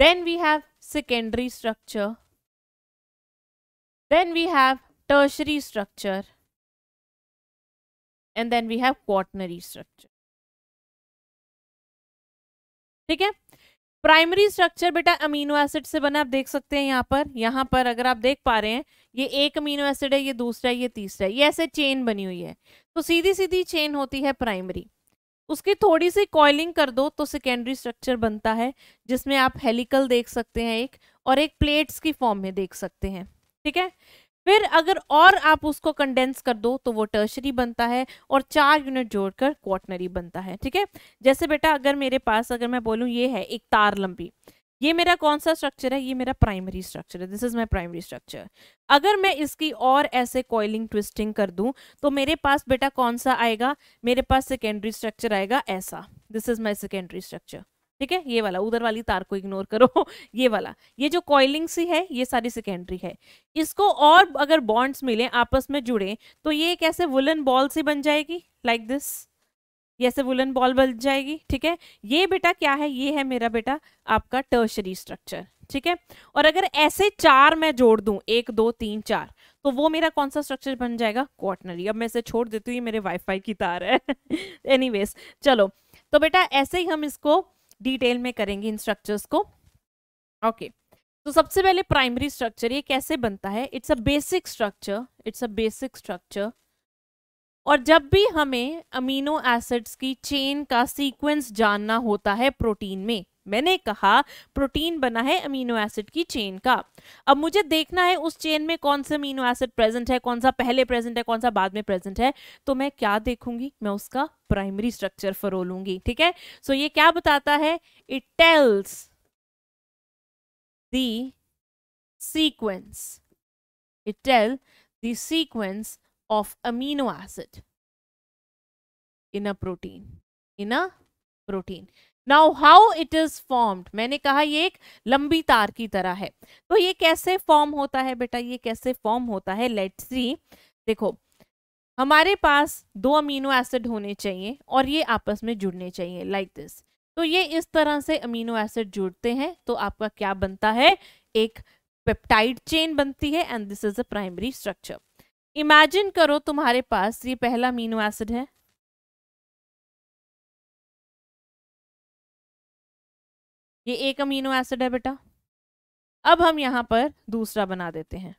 then we have secondary structure then we have tertiary structure and then we have quaternary structure ठीक है प्राइमरी स्ट्रक्चर बेटा अमीनो एसिड से बना आप देख सकते हैं यहाँ पर यहाँ पर अगर आप देख पा रहे हैं ये एक अमीनो एसिड है ये दूसरा है ये तीसरा है ये ऐसे चेन बनी हुई है तो सीधी सीधी चेन होती है प्राइमरी उसकी थोड़ी सी कॉइलिंग कर दो तो सेकेंडरी स्ट्रक्चर बनता है जिसमें आप हेलिकल देख सकते हैं एक और एक प्लेट्स की फॉर्म में देख सकते हैं ठीक है फिर अगर और आप उसको कंडेंस कर दो तो वो टर्शरी बनता है और चार यूनिट जोड़कर क्वार्टनरी बनता है ठीक है जैसे बेटा अगर मेरे पास अगर मैं बोलूँ ये है एक तार लंबी ये मेरा कौन सा स्ट्रक्चर है ये मेरा प्राइमरी स्ट्रक्चर है this is my primary structure अगर मैं इसकी और ऐसे कॉइलिंग ट्विस्टिंग कर दूं तो मेरे पास बेटा कौन सा आएगा मेरे पास सेकेंडरी स्ट्रक्चर आएगा ऐसा this is my secondary structure ठीक है ये वाला उधर वाली तार को इग्नोर करो ये वाला ये जो कॉइलिंग सी है ये सारी सेकेंडरी है इसको और अगर बॉन्ड्स मिले आपस में जुड़े तो ये एक ऐसे वुलन बॉल सी बन जाएगी लाइक दिस ये ऐसे वुलन बॉल बन जाएगी ठीक है ये बेटा क्या है ये है मेरा बेटा आपका टर्शरी स्ट्रक्चर ठीक है और अगर ऐसे चार मैं जोड़ दूं एक दो तीन चार तो वो मेरा कौन सा स्ट्रक्चर बन जाएगा क्वार्टनरी अब मैं इसे छोड़ देती हूँ ये मेरे वाईफाई की तार है एनीवेज चलो तो बेटा ऐसे ही हम इसको डिटेल में करेंगे इन स्ट्रक्चर्स को ओके तो सबसे पहले प्राइमरी स्ट्रक्चर ये कैसे बनता है it's a basic structure it's a basic structure और जब भी हमें अमीनो एसिड्स की चेन का सीक्वेंस जानना होता है प्रोटीन में मैंने कहा प्रोटीन बना है अमीनो एसिड की चेन का अब मुझे देखना है उस चेन में कौन सा अमीनो एसिड प्रेजेंट है कौन सा पहले प्रेजेंट है कौन सा बाद में प्रेजेंट है तो मैं क्या देखूंगी मैं उसका प्राइमरी स्ट्रक्चर फरोलूंगी ठीक है सो so ये क्या बताता है it tells the sequence it tell the sequence of amino acid in a protein in a protein now how it is formed मैंने कहा ये एक लंबी तार की तरह है तो ये कैसे फॉर्म होता है बेटा ये कैसे फॉर्म होता है लेट सी देखो हमारे पास दो अमीनो एसिड होने चाहिए और ये आपस में जुड़ने चाहिए लाइक like दिस तो ये इस तरह से अमीनो एसिड जुड़ते हैं तो आपका क्या बनता है एक पेप्टाइड चेन बनती है and this is a primary structure imagine करो तुम्हारे पास ये पहला अमीनो एसिड है ये एक अमीनो एसिड है बेटा अब हम यहाँ पर दूसरा बना देते हैं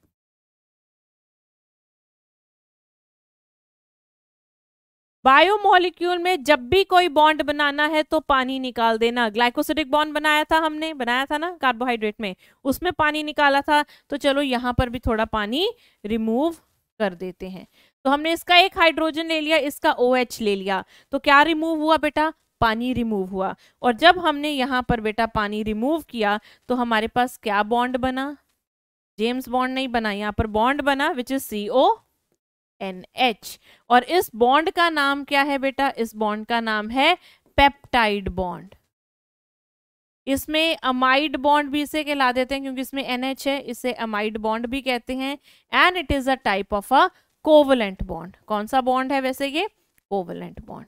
बायोमोलिक्यूल में जब भी कोई बॉन्ड बनाना है तो पानी निकाल देना ग्लाइकोसिडिक बॉन्ड बनाया था हमने बनाया था ना कार्बोहाइड्रेट में उसमें पानी निकाला था तो चलो यहां पर भी थोड़ा पानी रिमूव कर देते हैं तो हमने इसका एक हाइड्रोजन ले लिया इसका ओ OH ले लिया तो क्या रिमूव हुआ बेटा पानी रिमूव हुआ और जब हमने यहाँ पर बेटा पानी रिमूव किया तो हमारे पास क्या बॉन्ड बना जेम्स बॉन्ड नहीं बना यहाँ पर बॉन्ड बना which is C O N H और इस बॉन्ड का नाम क्या है बेटा इस बॉन्ड का नाम है पेप्टाइड बॉन्ड इसमें अमाइड बॉन्ड भी इसे कहला देते हैं क्योंकि इसमें एन एच है इसे अमाइड बॉन्ड भी कहते हैं and it is a type of a covalent bond कौन सा बॉन्ड है वैसे ये कोवलेंट बॉन्ड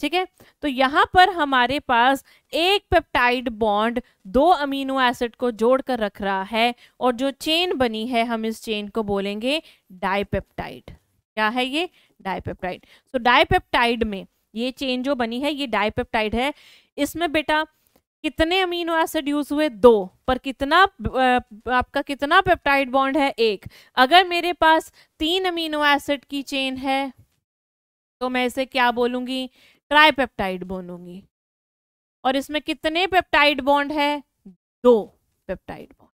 ठीक है तो यहाँ पर हमारे पास एक पेप्टाइड बॉन्ड दो अमीनो एसिड को जोड़कर रख रहा है और जो चेन बनी है हम इस चेन को बोलेंगे डाइपेप्टाइड क्या है ये डाइपेप्टाइड सो डाइपेप्टाइड में ये चेन जो बनी है ये डाइपेप्टाइड है इसमें बेटा कितने अमीनो एसिड यूज हुए दो पर कितना आपका कितना पेप्टाइड बॉन्ड है एक अगर मेरे पास तीन अमीनो एसिड की चेन है तो मैं इसे क्या बोलूंगी ट्राईपेप्टाइड बॉन्ड होंगी और इसमें कितने पेप्टाइड बॉन्ड है दो पेप्टाइड बॉन्ड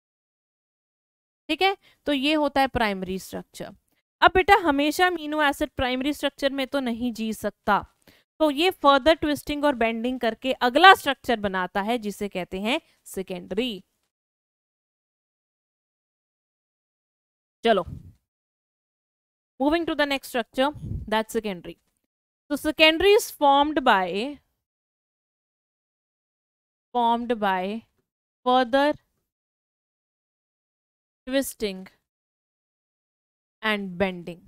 ठीक है तो ये होता है प्राइमरी स्ट्रक्चर अब बेटा हमेशा अमीनो एसिड प्राइमरी स्ट्रक्चर में तो नहीं जी सकता तो ये फर्दर ट्विस्टिंग और बेंडिंग करके अगला स्ट्रक्चर बनाता है जिसे कहते हैं सेकेंडरी चलो moving to the next structure that secondary So secondary is formed by formed by further twisting and bending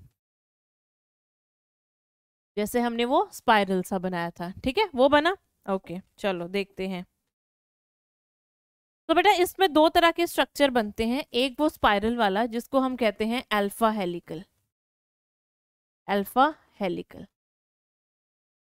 जैसे हमने वो स्पाइरल सा बनाया था ठीक है वो बना ओके okay, चलो देखते हैं तो बेटा इसमें दो तरह के स्ट्रक्चर बनते हैं एक वो स्पाइरल वाला जिसको हम कहते हैं alpha helical alpha helical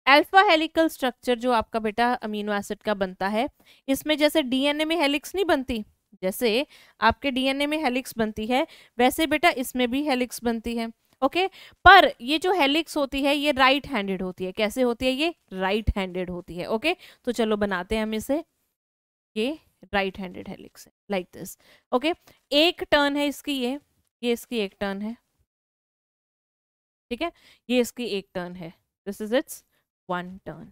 alpha helical structure जो आपका बेटा अमीनो एसिड का बनता है इसमें जैसे डीएनए में हेलिक्स नहीं बनती जैसे आपके डीएनए में हेलिक्स बनती है वैसे बेटा इसमें भी हेलिक्स बनती है ओके पर ये जो हेलिक्स होती है ये राइट हैंडेड होती है कैसे होती है ये राइट हैंडेड होती है ओके तो चलो बनाते हैं हम इसे ये राइट हैंडेड हेलिक्स है लाइक दिस ओके एक टर्न है इसकी ये ये इसकी एक टर्न है ठीक है ये इसकी एक टर्न है this is its one turn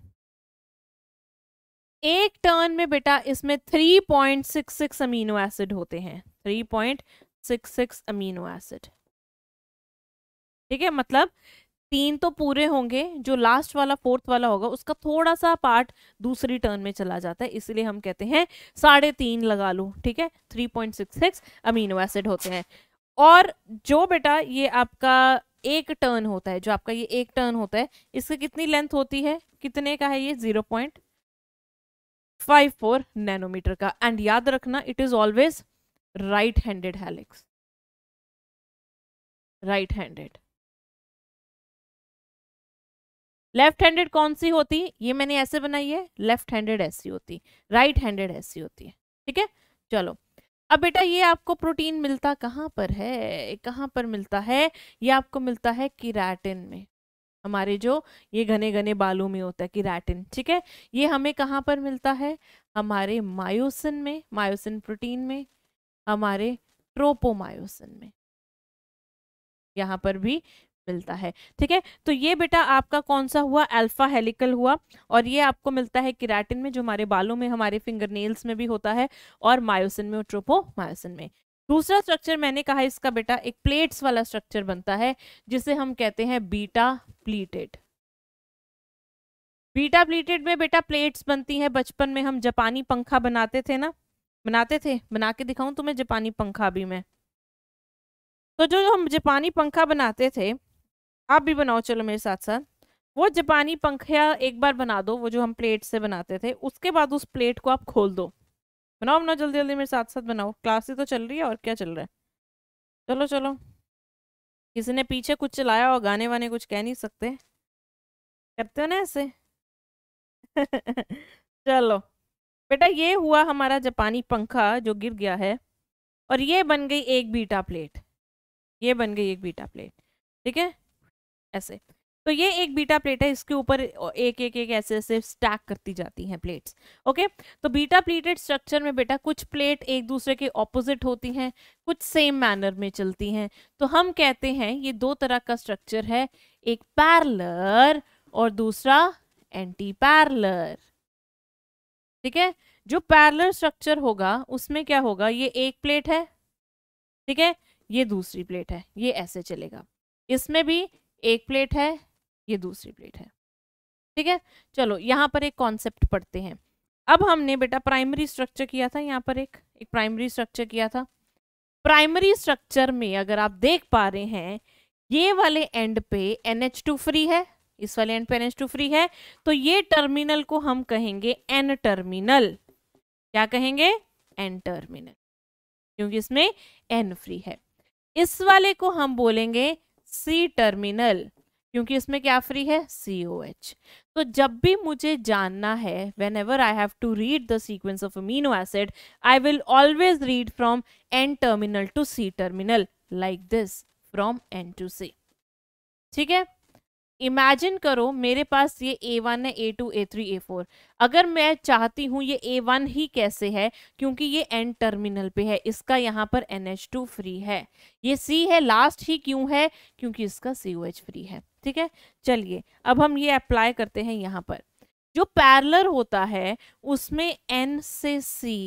एक टर्न में बेटा इसमें 3.66 अमीनो एसिड होते हैं 3.66 अमीनो एसिड ठीक है मतलब तीन तो पूरे होंगे जो लास्ट वाला फोर्थ वाला होगा उसका थोड़ा सा पार्ट दूसरी टर्न में चला जाता है इसलिए हम कहते हैं साढ़े तीन लगा लो ठीक है 3.66 अमीनो एसिड होते हैं और जो बेटा ये आपका एक टर्न होता है जो आपका ये एक टर्न होता है इसकी कितनी लेंथ होती है कितने का है ये zero point five four nanometer का एंड याद रखना it is always right handed helix right handed left handed कौन सी होती ये मैंने ऐसे बनाई है लेफ्ट हैंडेड ऐसी होती राइट हैंडेड ऐसी होती है ठीक है चलो अब बेटा ये आपको प्रोटीन मिलता कहाँ पर है कहाँ पर मिलता है ये आपको मिलता है किराटिन में हमारे जो ये घने घने बालों में होता है किराटिन ठीक है ये हमें कहाँ पर मिलता है हमारे मायोसिन में मायोसिन प्रोटीन में हमारे ट्रोपोमायोसिन में यहाँ पर भी मिलता है ठीक है तो ये बेटा आपका कौन सा हुआ अल्फा हेलिकल हुआ और ये आपको मिलता है किराटिन में जो हमारे बालों में हमारे फिंगर नेल्स में भी होता है और मायोसिन में और ट्रोपो मायोसिन में दूसरा स्ट्रक्चर मैंने कहा इसका बेटा एक प्लेट्स वाला स्ट्रक्चर बनता है जिसे हम कहते हैं बीटा प्लीटेड बीटा प्लीटेड में बेटा प्लेट्स बनती हैं बचपन में हम जापानी पंखा बनाते थे ना बनाते थे बना के दिखाऊं तुम्हें जापानी पंखा भी मैं तो जो हम जापानी पंखा बनाते थे आप भी बनाओ चलो मेरे साथ साथ वो जापानी पंखिया एक बार बना दो वो जो हम प्लेट से बनाते थे उसके बाद उस प्लेट को आप खोल दो बनाओ बनाओ जल्दी जल्दी मेरे साथ साथ बनाओ क्लास ही तो चल रही है और क्या चल रहा है चलो चलो किसी ने पीछे कुछ चलाया और गाने वाने कुछ कह नहीं सकते करते हो ना ऐसे चलो बेटा ये हुआ हमारा जापानी पंखा जो गिर गया है और ये बन गई एक बीटा प्लेट ये बन गई एक बीटा प्लेट ठीक है ऐसे तो ये एक बीटा प्लेट है इसके ऊपर एक एक एक ऐसे ऐसे स्टैक करती जाती हैं प्लेट्स ओके तो बीटा प्लेटेड स्ट्रक्चर में बेटा कुछ प्लेट एक दूसरे के ऑपोजिट होती हैं कुछ सेम मैनर में चलती हैं तो हम कहते हैं ये दो तरह का स्ट्रक्चर है एक पैरलर और दूसरा एंटी पैरलर ठीक है जो पैरलर स्ट्रक्चर होगा उसमें क्या होगा ये एक प्लेट है ठीक है ये दूसरी प्लेट है ये ऐसे चलेगा इसमें भी एक प्लेट है ये दूसरी प्लेट है ठीक है चलो यहाँ पर एक कॉन्सेप्ट पढ़ते हैं अब हमने बेटा प्राइमरी स्ट्रक्चर किया था यहाँ पर एक एक प्राइमरी स्ट्रक्चर किया था प्राइमरी स्ट्रक्चर में अगर आप देख पा रहे हैं ये वाले एंड पे एन फ्री है इस वाले एंड पे एन फ्री है तो ये टर्मिनल को हम कहेंगे एन टर्मिनल क्या कहेंगे एन टर्मिनल क्योंकि इसमें एन फ्री है इस वाले को हम बोलेंगे सी टर्मिनल क्योंकि इसमें क्या फ्री है सी ओ एच तो जब भी मुझे जानना है whenever I have to read the sequence of amino acid I will always read from N terminal to C terminal like this from N to C ठीक है इमेजिन करो मेरे पास ये ए वन है A two A three A four अगर मैं चाहती हूँ ये ए वन ही कैसे है क्योंकि ये एन टर्मिनल पे है इसका यहाँ पर एन एच टू फ्री है ये सी है लास्ट ही क्यों है क्योंकि इसका सी ओ एच फ्री है ठीक है चलिए अब हम ये अप्लाई करते हैं यहाँ पर जो पैरलर होता है उसमें एन से सी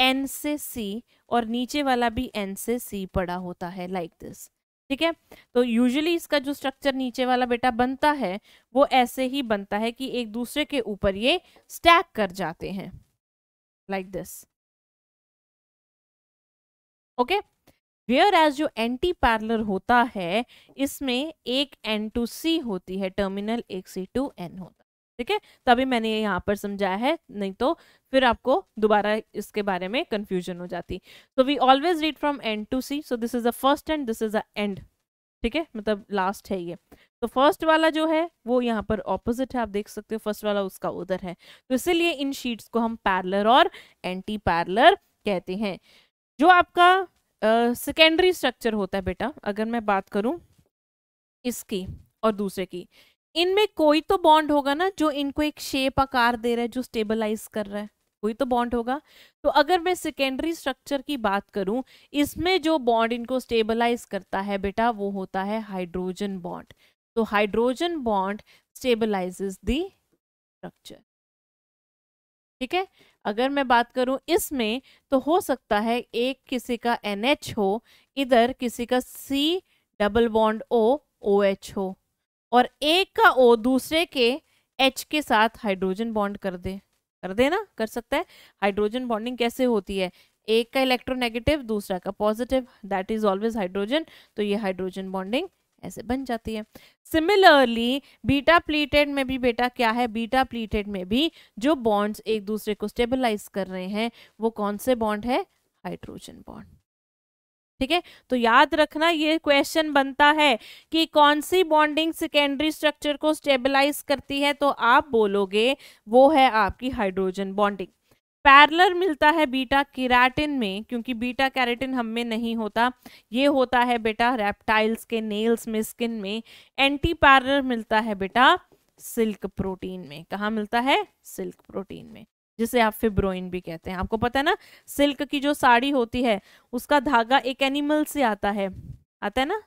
एन से सी और नीचे वाला भी एन से सी पड़ा होता है लाइक like दिस ठीक है तो यूजुअली इसका जो स्ट्रक्चर नीचे वाला बेटा बनता है वो ऐसे ही बनता है कि एक दूसरे के ऊपर ये स्टैक कर जाते हैं like this okay whereas जो एंटी पार्लर होता है इसमें एक एन टू सी होती है टर्मिनल एक सी टू एन है. ठीक है तभी मैंने यहाँ पर समझाया है नहीं तो फिर आपको दोबारा इसके बारे में कंफ्यूजन हो जाती so we always read from and to C so this is a first and this is a and ठीक है मतलब लास्ट है ये तो फर्स्ट वाला जो है वो यहाँ पर ऑपोजिट है आप देख सकते हो फर्स्ट वाला उसका उधर है तो इसीलिए इन शीट्स को हम पैरलर और एंटी पैरलर कहते हैं जो आपका सेकेंडरी uh, स्ट्रक्चर होता है बेटा अगर मैं बात करूं इसकी और दूसरे की इनमें कोई तो बॉन्ड होगा ना जो इनको एक शेप आकार दे रहा है जो स्टेबलाइज कर रहा है कोई तो बॉन्ड होगा तो अगर मैं सेकेंडरी स्ट्रक्चर की बात करूं इसमें जो बॉन्ड इनको स्टेबलाइज करता है बेटा वो होता है हाइड्रोजन बॉन्ड तो hydrogen bond stabilises the structure ठीक है अगर मैं बात करूं इसमें तो हो सकता है एक किसी का एन हो इधर किसी का C double bond O O H हो और एक का ओ दूसरे के एच के साथ हाइड्रोजन बॉन्ड कर दे कर देना कर सकता है हाइड्रोजन बॉन्डिंग कैसे होती है एक का इलेक्ट्रोनेगेटिव दूसरा का positive that is always hydrogen तो ये हाइड्रोजन बॉन्डिंग ऐसे बन जाती है सिमिलरली बीटा प्लीटेड में भी बेटा क्या है बीटा प्लीटेड में भी जो बॉन्ड्स एक दूसरे को स्टेबलाइज कर रहे हैं वो कौन से बॉन्ड है हाइड्रोजन बॉन्ड ठीक है तो याद रखना ये क्वेश्चन बनता है कि कौन सी बॉन्डिंग सेकेंडरी स्ट्रक्चर को स्टेबलाइज करती है तो आप बोलोगे वो है आपकी हाइड्रोजन बॉन्डिंग पैरलर मिलता है बीटा किराटिन में क्योंकि बीटा कैरेटिन हम में नहीं होता ये होता है बेटा रेप्टाइल्स के नेल्स में स्किन में एंटी पैरलर मिलता है बेटा सिल्क प्रोटीन में कहाँ मिलता है सिल्क प्रोटीन में जिसे आप फिब्रोइन भी कहते हैं आपको पता है ना सिल्क की जो साड़ी होती है उसका धागा एक एनिमल से आता है आता है ना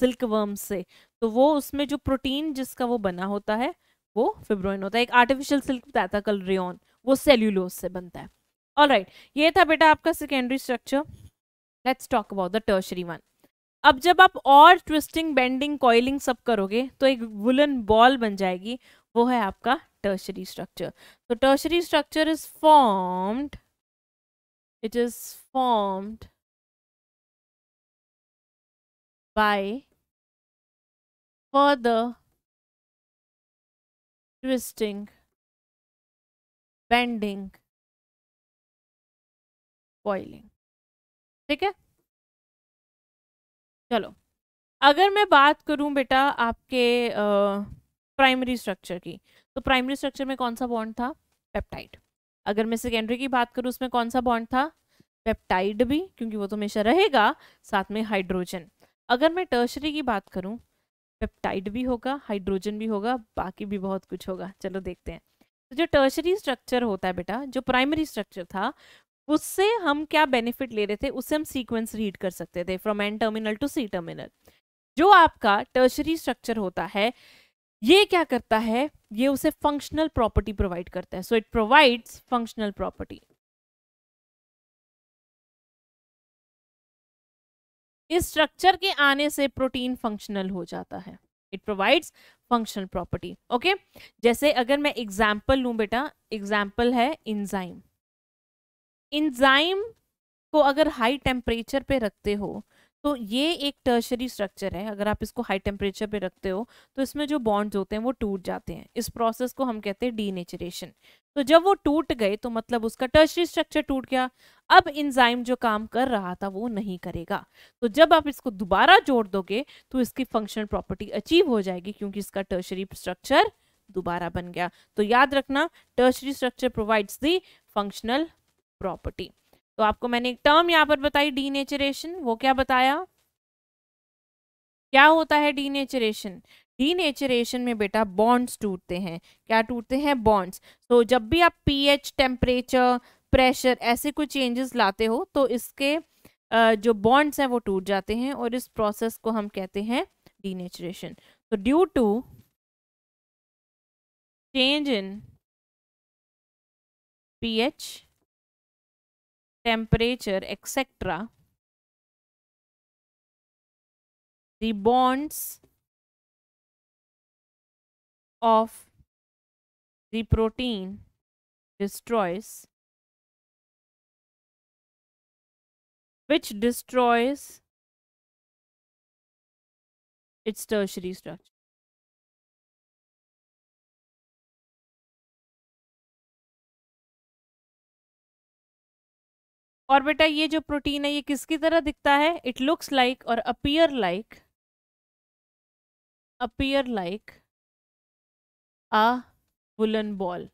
सिल्क वर्म से तो वो उसमें जो प्रोटीन जिसका वो बना होता है वो फिब्रोइन होता है एक आर्टिफिशियल सिल्क बताया था कल रेन वो सेल्यूलोस से बनता है ऑल right, ये था बेटा आपका secondary structure let's talk about the tertiary one अब जब आप और ट्विस्टिंग बेंडिंग कॉइलिंग सब करोगे तो एक वुलन बॉल बन जाएगी वो है आपका tertiary structure. So tertiary structure is formed, it is formed by further twisting, bending, coiling ठीक है चलो अगर मैं बात करूं बेटा आपके प्राइमरी स्ट्रक्चर की तो प्राइमरी स्ट्रक्चर में कौन सा बॉन्ड था पेप्टाइड अगर मैं सेकेंडरी की बात करूँ उसमें कौन सा बॉन्ड था पेप्टाइड भी क्योंकि वो तो हमेशा रहेगा साथ में हाइड्रोजन अगर मैं टर्शरी की बात करूँ पेप्टाइड भी होगा हाइड्रोजन भी होगा बाकी भी बहुत कुछ होगा चलो देखते हैं तो जो टर्शरी स्ट्रक्चर होता है बेटा जो प्राइमरी स्ट्रक्चर था उससे हम क्या बेनिफिट ले रहे थे उससे हम सीक्वेंस रीड कर सकते थे from N terminal to C terminal जो आपका टर्शरी स्ट्रक्चर होता है ये क्या करता है ये उसे फंक्शनल प्रॉपर्टी प्रोवाइड करता है so it provides functional property इस स्ट्रक्चर के आने से प्रोटीन फंक्शनल हो जाता है it provides functional property okay जैसे अगर मैं एग्जाम्पल लू बेटा एग्जाम्पल है इंजाइम इंजाइम को अगर हाई टेम्परेचर पे रखते हो तो ये एक टर्शरी स्ट्रक्चर है अगर आप इसको हाई टेम्परेचर पे रखते हो तो इसमें जो बॉन्ड्स होते हैं वो टूट जाते हैं इस प्रोसेस को हम कहते हैं डीनेचरेशन तो जब वो टूट गए तो मतलब उसका टर्शरी स्ट्रक्चर टूट गया अब इंजाइम जो काम कर रहा था वो नहीं करेगा तो जब आप इसको दोबारा जोड़ दोगे तो इसकी फंक्शनल प्रॉपर्टी अचीव हो जाएगी क्योंकि इसका टर्शरी स्ट्रक्चर दोबारा बन गया तो याद रखना tertiary structure provides the functional property तो आपको मैंने एक टर्म यहाँ पर बताई डी वो क्या बताया क्या होता है डी डीनेचरेशन में बेटा बॉन्ड्स टूटते हैं क्या टूटते हैं बॉन्ड्स तो so, जब भी आप पीएच टेम्परेचर प्रेशर ऐसे कुछ चेंजेस लाते हो तो इसके जो बॉन्ड्स हैं वो टूट जाते हैं और इस प्रोसेस को हम कहते हैं डीनेचरेशन तो due to in in H temperature, etc. The bonds of the protein destroys which destroys its tertiary structure. और बेटा ये जो प्रोटीन है ये किसकी तरह दिखता है इट लुक्स लाइक और appear like appear like a woollen ball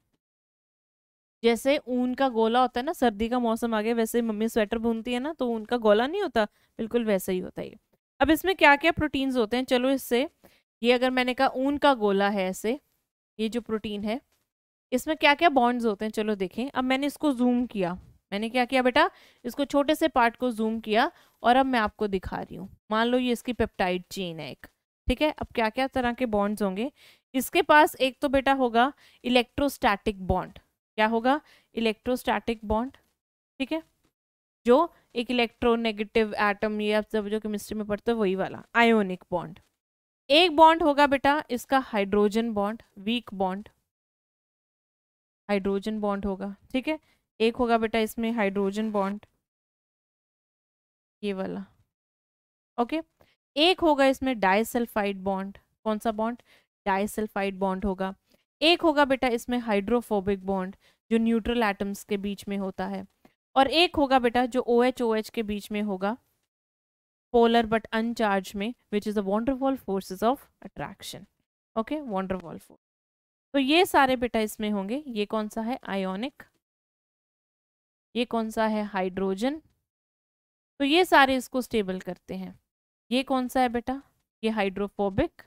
जैसे ऊन का गोला होता है ना सर्दी का मौसम आ गया वैसे मम्मी स्वेटर बुनती है ना तो ऊन का गोला नहीं होता बिल्कुल वैसे ही होता है अब इसमें क्या क्या प्रोटीन्स होते हैं चलो इससे ये अगर मैंने कहा ऊन का गोला है ऐसे ये जो प्रोटीन है इसमें क्या क्या बॉन्ड्स होते हैं चलो देखें अब मैंने इसको जूम किया मैंने क्या किया बेटा इसको छोटे से पार्ट को जूम किया और अब मैं आपको दिखा रही हूँ मान लो ये इसकी पेप्टाइड चेन है एक ठीक है अब क्या क्या तरह के बॉन्ड्स होंगे इसके पास एक तो बेटा होगा इलेक्ट्रोस्टैटिक बॉन्ड क्या होगा इलेक्ट्रोस्टैटिक बॉन्ड ठीक है जो एक इलेक्ट्रोनेगेटिव एटम ये आप सब जो केमिस्ट्री में पढ़ते हो वही वाला आयोनिक बॉन्ड एक बॉन्ड होगा बेटा इसका hydrogen bond weak bond hydrogen bond होगा ठीक है एक होगा बेटा इसमें हाइड्रोजन बॉन्ड ये वाला ओके एक होगा इसमें डाइसल्फाइड बॉन्ड कौन सा बॉन्ड डाइसल्फाइड बॉन्ड होगा एक होगा बेटा इसमें हाइड्रोफोबिक बॉन्ड जो न्यूट्रल एटम्स के बीच में होता है और एक होगा बेटा जो ओ एच ओ एच के बीच में होगा पोलर बट अनचार्ज में which is the van der Waals forces of attraction okay van der Waals force तो ये सारे बेटा इसमें होंगे ये कौन सा है आयोनिक ये कौन सा है हाइड्रोजन तो ये सारे इसको स्टेबल करते हैं ये कौन सा है बेटा ये हाइड्रोफोबिक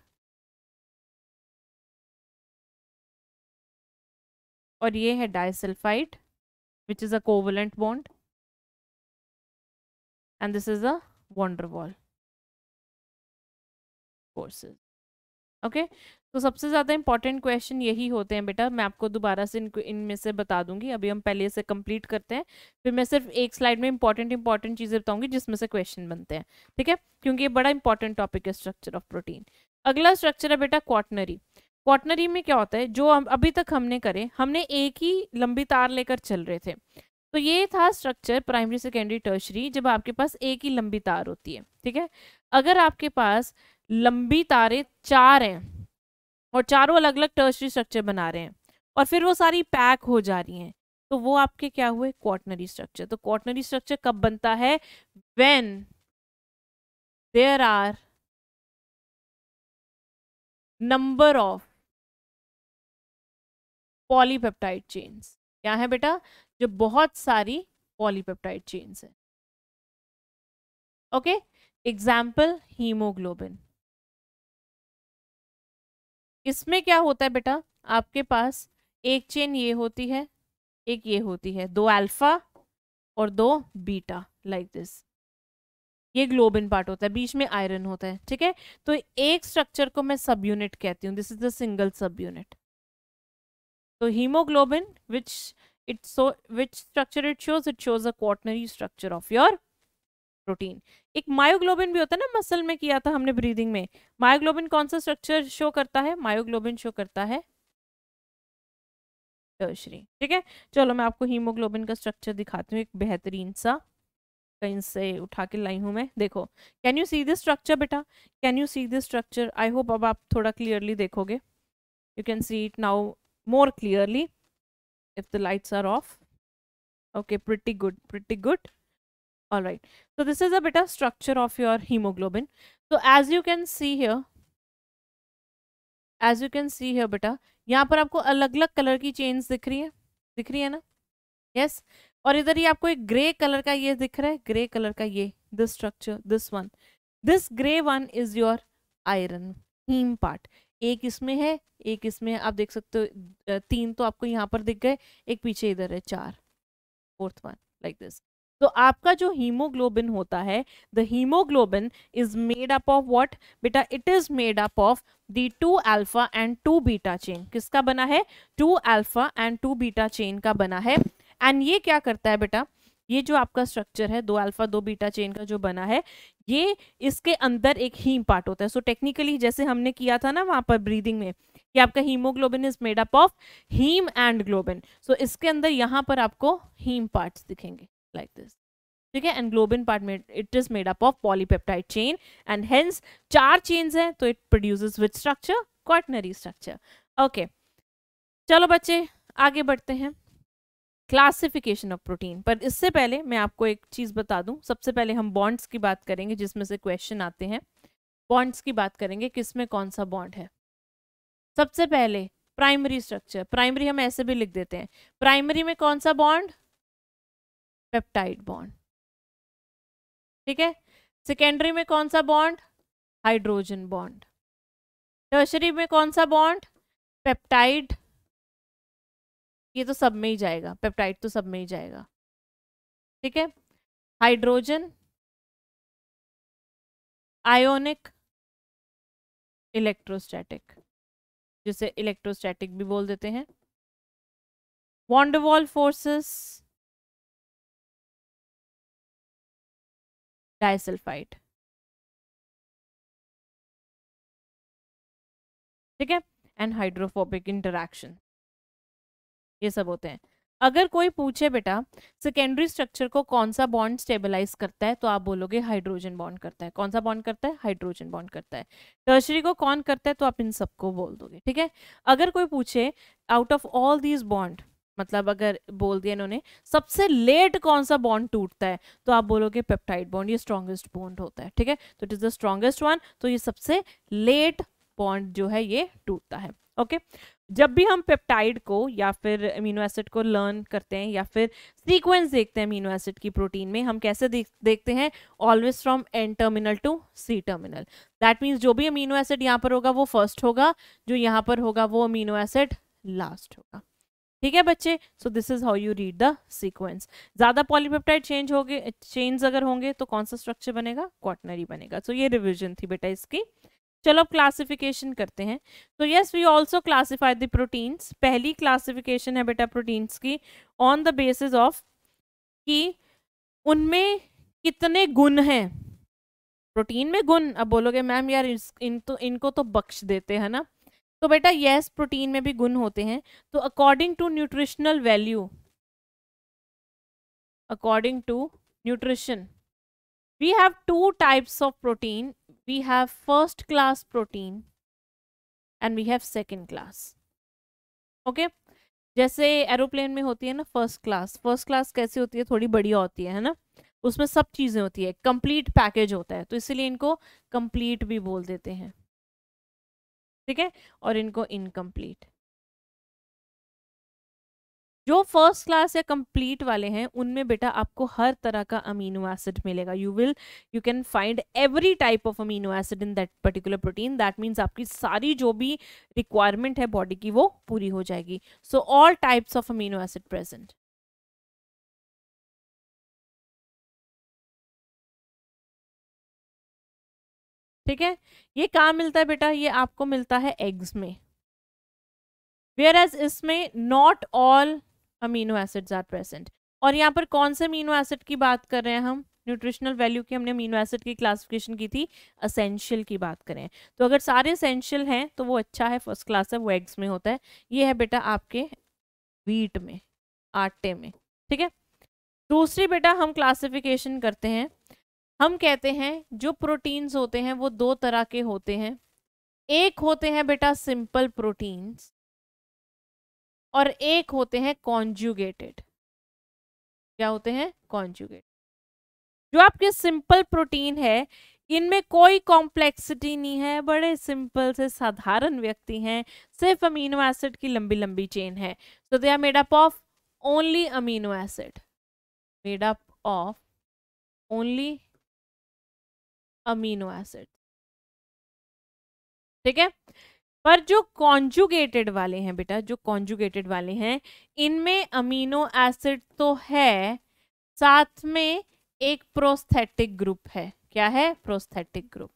और ये है disulphide which is a covalent bond and this is a van der Waals forces okay तो सबसे ज़्यादा इंपॉर्टेंट क्वेश्चन यही होते हैं बेटा मैं आपको दोबारा से इनको इनमें से बता दूंगी अभी हम पहले इसे कंप्लीट करते हैं फिर मैं सिर्फ एक स्लाइड में इंपॉर्टेंट इंपॉर्टेंट चीज़ें बताऊंगी जिसमें से क्वेश्चन बनते हैं ठीक है क्योंकि ये बड़ा इंपॉर्टेंट टॉपिक है स्ट्रक्चर ऑफ प्रोटीन अगला स्ट्रक्चर है बेटा क्वाटनरी क्वाटनरी में क्या होता है जो अभी तक हमने करे हमने एक ही लंबी तार लेकर चल रहे थे तो ये था स्ट्रक्चर प्राइमरी सेकेंडरी टर्शरी जब आपके पास एक ही लंबी तार होती है ठीक है अगर आपके पास लंबी तारे चार हैं और चारों अलग अलग टर्सरी स्ट्रक्चर बना रहे हैं और फिर वो सारी पैक हो जा रही हैं तो वो आपके क्या हुए क्वार्टनरी स्ट्रक्चर तो क्वार्टनरी स्ट्रक्चर कब बनता है when there are number of polypeptide chains क्या है बेटा जो बहुत सारी पॉलीपेप्टाइड चेन्स है ओके एग्जाम्पल हीमोग्लोबिन इसमें क्या होता है बेटा आपके पास एक चेन ये होती है एक ये होती है दो अल्फा और दो बीटा लाइक दिस ये ग्लोबिन पार्ट होता है बीच में आयरन होता है ठीक है तो एक स्ट्रक्चर को मैं सब यूनिट कहती हूँ this is the single subunit तो haemoglobin which it so which structure it shows it shows a quaternary structure of your protein एक मायोग्लोबिन भी होता है ना मसल में किया था हमने ब्रीदिंग में मायोग्लोबिन कौन सा स्ट्रक्चर शो करता है मायोग्लोबिन शो करता है टर्शरी ठीक है चलो मैं आपको हीमोग्लोबिन का स्ट्रक्चर दिखाती हूँ एक बेहतरीन सा कहीं से उठा के लाई हूँ मैं देखो can you see this structure बेटा can you see this structure I hope अब आप थोड़ा क्लियरली देखोगे you can see it now more clearly if the lights are off okay pretty good pretty good all right so this is a bit of structure of your hemoglobin so as you can see here as you can see है बेटा यहाँ पर आपको अलग अलग colour की chains दिख रही है दिख रही है ना यस yes? और इधर ही आपको एक ग्रे कलर का ये दिख रहा है ग्रे कलर का ये this structure this one this grey one is your iron haem part एक इसमें है एक इसमें आप देख सकते हो तीन तो आपको यहाँ पर दिख गए एक पीछे इधर है चार फोर्थ वन लाइक दिस तो आपका जो हीमोग्लोबिन होता है the haemoglobin is made up of what बेटा it is made up of the two alpha and two beta chain किसका बना है two alpha and two beta chain का बना है एंड ये क्या करता है बेटा ये जो आपका स्ट्रक्चर है दो अल्फा दो बीटा चेन का जो बना है ये इसके अंदर एक हीम पार्ट होता है सो so, टेक्निकली जैसे हमने किया था ना वहां पर ब्रीदिंग में कि आपका haemoglobin is made up of haem and globin so इसके अंदर यहाँ पर आपको हीम पार्ट्स दिखेंगे लाइक दिस ठीक है एंड ग्लोबिन पार्ट में it is made up of polypeptide chain and hence चार चेन्स हैं तो it produce with structure quaternary structure okay चलो बच्चे आगे बढ़ते हैं क्लासिफिकेशन ऑफ प्रोटीन पर इससे पहले मैं आपको एक चीज़ बता दूं सबसे पहले हम बॉन्ड्स की बात करेंगे जिसमें से क्वेश्चन आते हैं बॉन्ड्स की बात करेंगे किस में कौन सा बॉन्ड है सबसे पहले प्राइमरी स्ट्रक्चर प्राइमरी हम ऐसे भी लिख देते हैं प्राइमरी में कौन सा बॉन्ड पेप्टाइड बॉन्ड ठीक है सेकेंडरी में कौन सा बॉन्ड हाइड्रोजन बॉन्ड टर्शरी में कौन सा बॉन्ड पेप्टाइड ये तो सब में ही जाएगा पेप्टाइड तो सब में ही जाएगा ठीक है हाइड्रोजन आयोनिक इलेक्ट्रोस्टैटिक जिसे इलेक्ट्रोस्टैटिक भी बोल देते हैं वॉन्डवॉल फोर्सेस डायसल्फाइड ठीक है एंड हाइड्रोफोबिक इंटरैक्शन ये सब होते हैं अगर कोई पूछे बेटा सेकेंडरी स्ट्रक्चर को कौन सा बॉन्ड स्टेबलाइज करता है तो आप बोलोगे हाइड्रोजन बॉन्ड करता है कौन सा बॉन्ड करता है हाइड्रोजन बॉन्ड करता है टर्शरी को कौन करता है तो आप इन सबको बोल दोगे ठीक है अगर कोई पूछे out of all these bond मतलब अगर बोल दिया इन्होंने सबसे लेट कौन सा बॉन्ड टूटता है तो आप बोलोगे पेप्टाइड बॉन्ड ये स्ट्रॉन्गेस्ट बॉन्ड होता है ठीक है तो it is the strongest one तो ये सबसे लेट बॉन्ड जो है ये टूटता है ओके जब भी हम पेप्टाइड को या फिर अमीनो एसिड को लर्न करते हैं या फिर सीक्वेंस देखते हैं अमीनो एसिड की प्रोटीन में हम कैसे देख, देखते हैं always from N terminal to C terminal that means जो भी अमीनो एसिड यहाँ पर होगा वो फर्स्ट होगा जो यहाँ पर होगा वो अमीनो एसिड लास्ट होगा ठीक है बच्चे so this is how you read the sequence ज्यादा पॉलीपेप्टाइड चेंज हो गए चेंज अगर होंगे तो कौन सा स्ट्रक्चर बनेगा क्वाटनरी बनेगा सो so, ये रिविजन थी बेटा इसकी चलो अब क्लासिफिकेशन करते हैं तो yes we also classify the proteins पहली क्लासिफिकेशन है बेटा प्रोटीन्स की ऑन द बेसिस ऑफ कि उनमें कितने गुण हैं प्रोटीन में गुण अब बोलोगे मैम यार इन तो इनको तो बख्श देते हैं ना तो बेटा यस प्रोटीन में भी गुण होते हैं तो according to nutritional value according to nutrition we have two types of protein we have first class protein and we have second class okay जैसे एरोप्लेन में होती है ना फर्स्ट क्लास फर्स्ट क्लास कैसी होती है थोड़ी बढ़िया होती है ना उसमें सब चीज़ें होती है कंप्लीट पैकेज होता है तो इसीलिए इनको कंप्लीट भी बोल देते हैं ठीक है और इनको इनकम्प्लीट जो फर्स्ट क्लास या कंप्लीट वाले हैं उनमें बेटा आपको हर तरह का अमीनो एसिड मिलेगा you will you can find every type of amino acid in that particular protein that means आपकी सारी जो भी रिक्वायरमेंट है बॉडी की वो पूरी हो जाएगी so all types of amino acid present ठीक है ये कहाँ मिलता है बेटा ये आपको मिलता है एग्स में वेयर एज इसमें not all amino acids are present और यहाँ पर कौन से अमीनो एसिड की बात कर रहे हैं हम न्यूट्रिशनल वैल्यू की हमने अमीनो एसिड की क्लासिफिकेशन की थी असेंशियल की बात करें तो अगर सारे असेंशियल हैं तो वो अच्छा है फर्स्ट क्लास है वो एग्स में होता है ये है बेटा आपके वीट में आटे में ठीक है दूसरी बेटा हम क्लासिफिकेशन करते हैं हम कहते हैं जो प्रोटीन्स होते हैं वो दो तरह के होते हैं एक होते हैं बेटा सिंपल प्रोटीन्स और एक होते हैं कॉन्जुगेटेड क्या होते हैं कॉन्जुगेट जो आपके सिंपल प्रोटीन है इनमें कोई कॉम्प्लेक्सिटी नहीं है बड़े सिंपल से साधारण व्यक्ति हैं सिर्फ अमीनो एसिड की लंबी लंबी चेन है so they are made up of only amino acid made up of only amino acid ठीक है पर जो कॉन्जुगेटेड वाले हैं बेटा जो कॉन्जुगेटेड वाले हैं इनमें अमीनो एसिड तो है साथ में एक प्रोस्थेटिक ग्रुप है क्या है प्रोस्थेटिक ग्रुप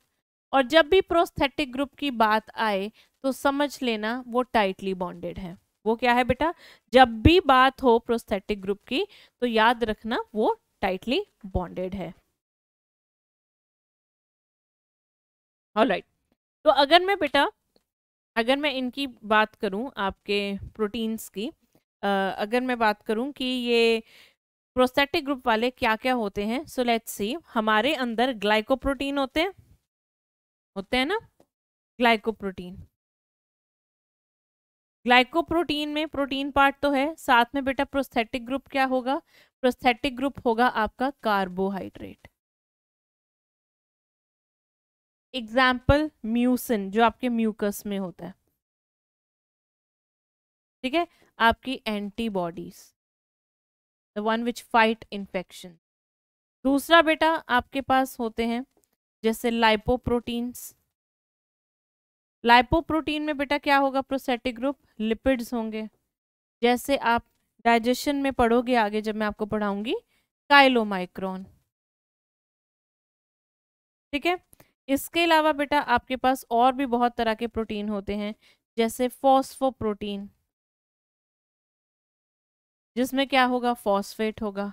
और जब भी प्रोस्थेटिक ग्रुप की बात आए तो समझ लेना वो टाइटली बॉन्डेड है वो क्या है बेटा जब भी बात हो प्रोस्थेटिक ग्रुप की तो याद रखना वो टाइटली बॉन्डेड है ऑलराइट तो अगर मैं बेटा अगर मैं इनकी बात करूं आपके प्रोटीन्स की आ, अगर मैं बात करूं कि ये प्रोस्थेटिक ग्रुप वाले क्या क्या होते हैं सो लेट्स सी हमारे अंदर ग्लाइकोप्रोटीन होते हैं होते हैं ना ग्लाइकोप्रोटीन ग्लाइकोप्रोटीन में प्रोटीन पार्ट तो है साथ में बेटा प्रोस्थेटिक ग्रुप क्या होगा प्रोस्थेटिक ग्रुप होगा आपका कार्बोहाइड्रेट एग्जाम्पल म्यूसिन जो आपके म्यूकस में होता है ठीक है आपकी antibodies the one which fight infection दूसरा बेटा आपके पास होते हैं जैसे लाइपोप्रोटीन्स लाइपोप्रोटीन में बेटा क्या होगा प्रोसेटिक ग्रुप लिपिड्स होंगे जैसे आप डाइजेशन में पढ़ोगे आगे जब मैं आपको पढ़ाऊंगी काइलोमाइक्रोन ठीक है इसके अलावा बेटा आपके पास और भी बहुत तरह के प्रोटीन होते हैं जैसे फॉस्फो प्रोटीन जिसमें क्या होगा फॉस्फेट होगा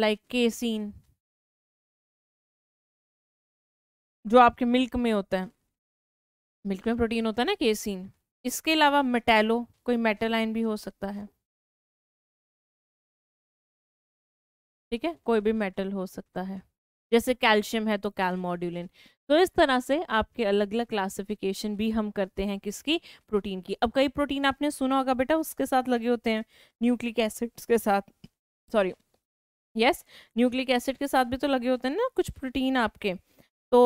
लाइक like केसीन जो आपके मिल्क में होता है मिल्क में प्रोटीन होता है ना केसीन इसके अलावा मेटेलो कोई मेटेलाइन भी हो सकता है ठीक है कोई भी मेटल हो सकता है जैसे कैल्शियम है तो कैलमोड्यूलिन तो इस तरह से आपके अलग अलग क्लासिफिकेशन भी हम करते हैं किसकी प्रोटीन की अब कई प्रोटीन आपने सुना होगा बेटा उसके साथ लगे होते हैं न्यूक्लिक एसिड्स के साथ सॉरी यस न्यूक्लिक एसिड के साथ भी तो लगे होते हैं ना कुछ प्रोटीन आपके तो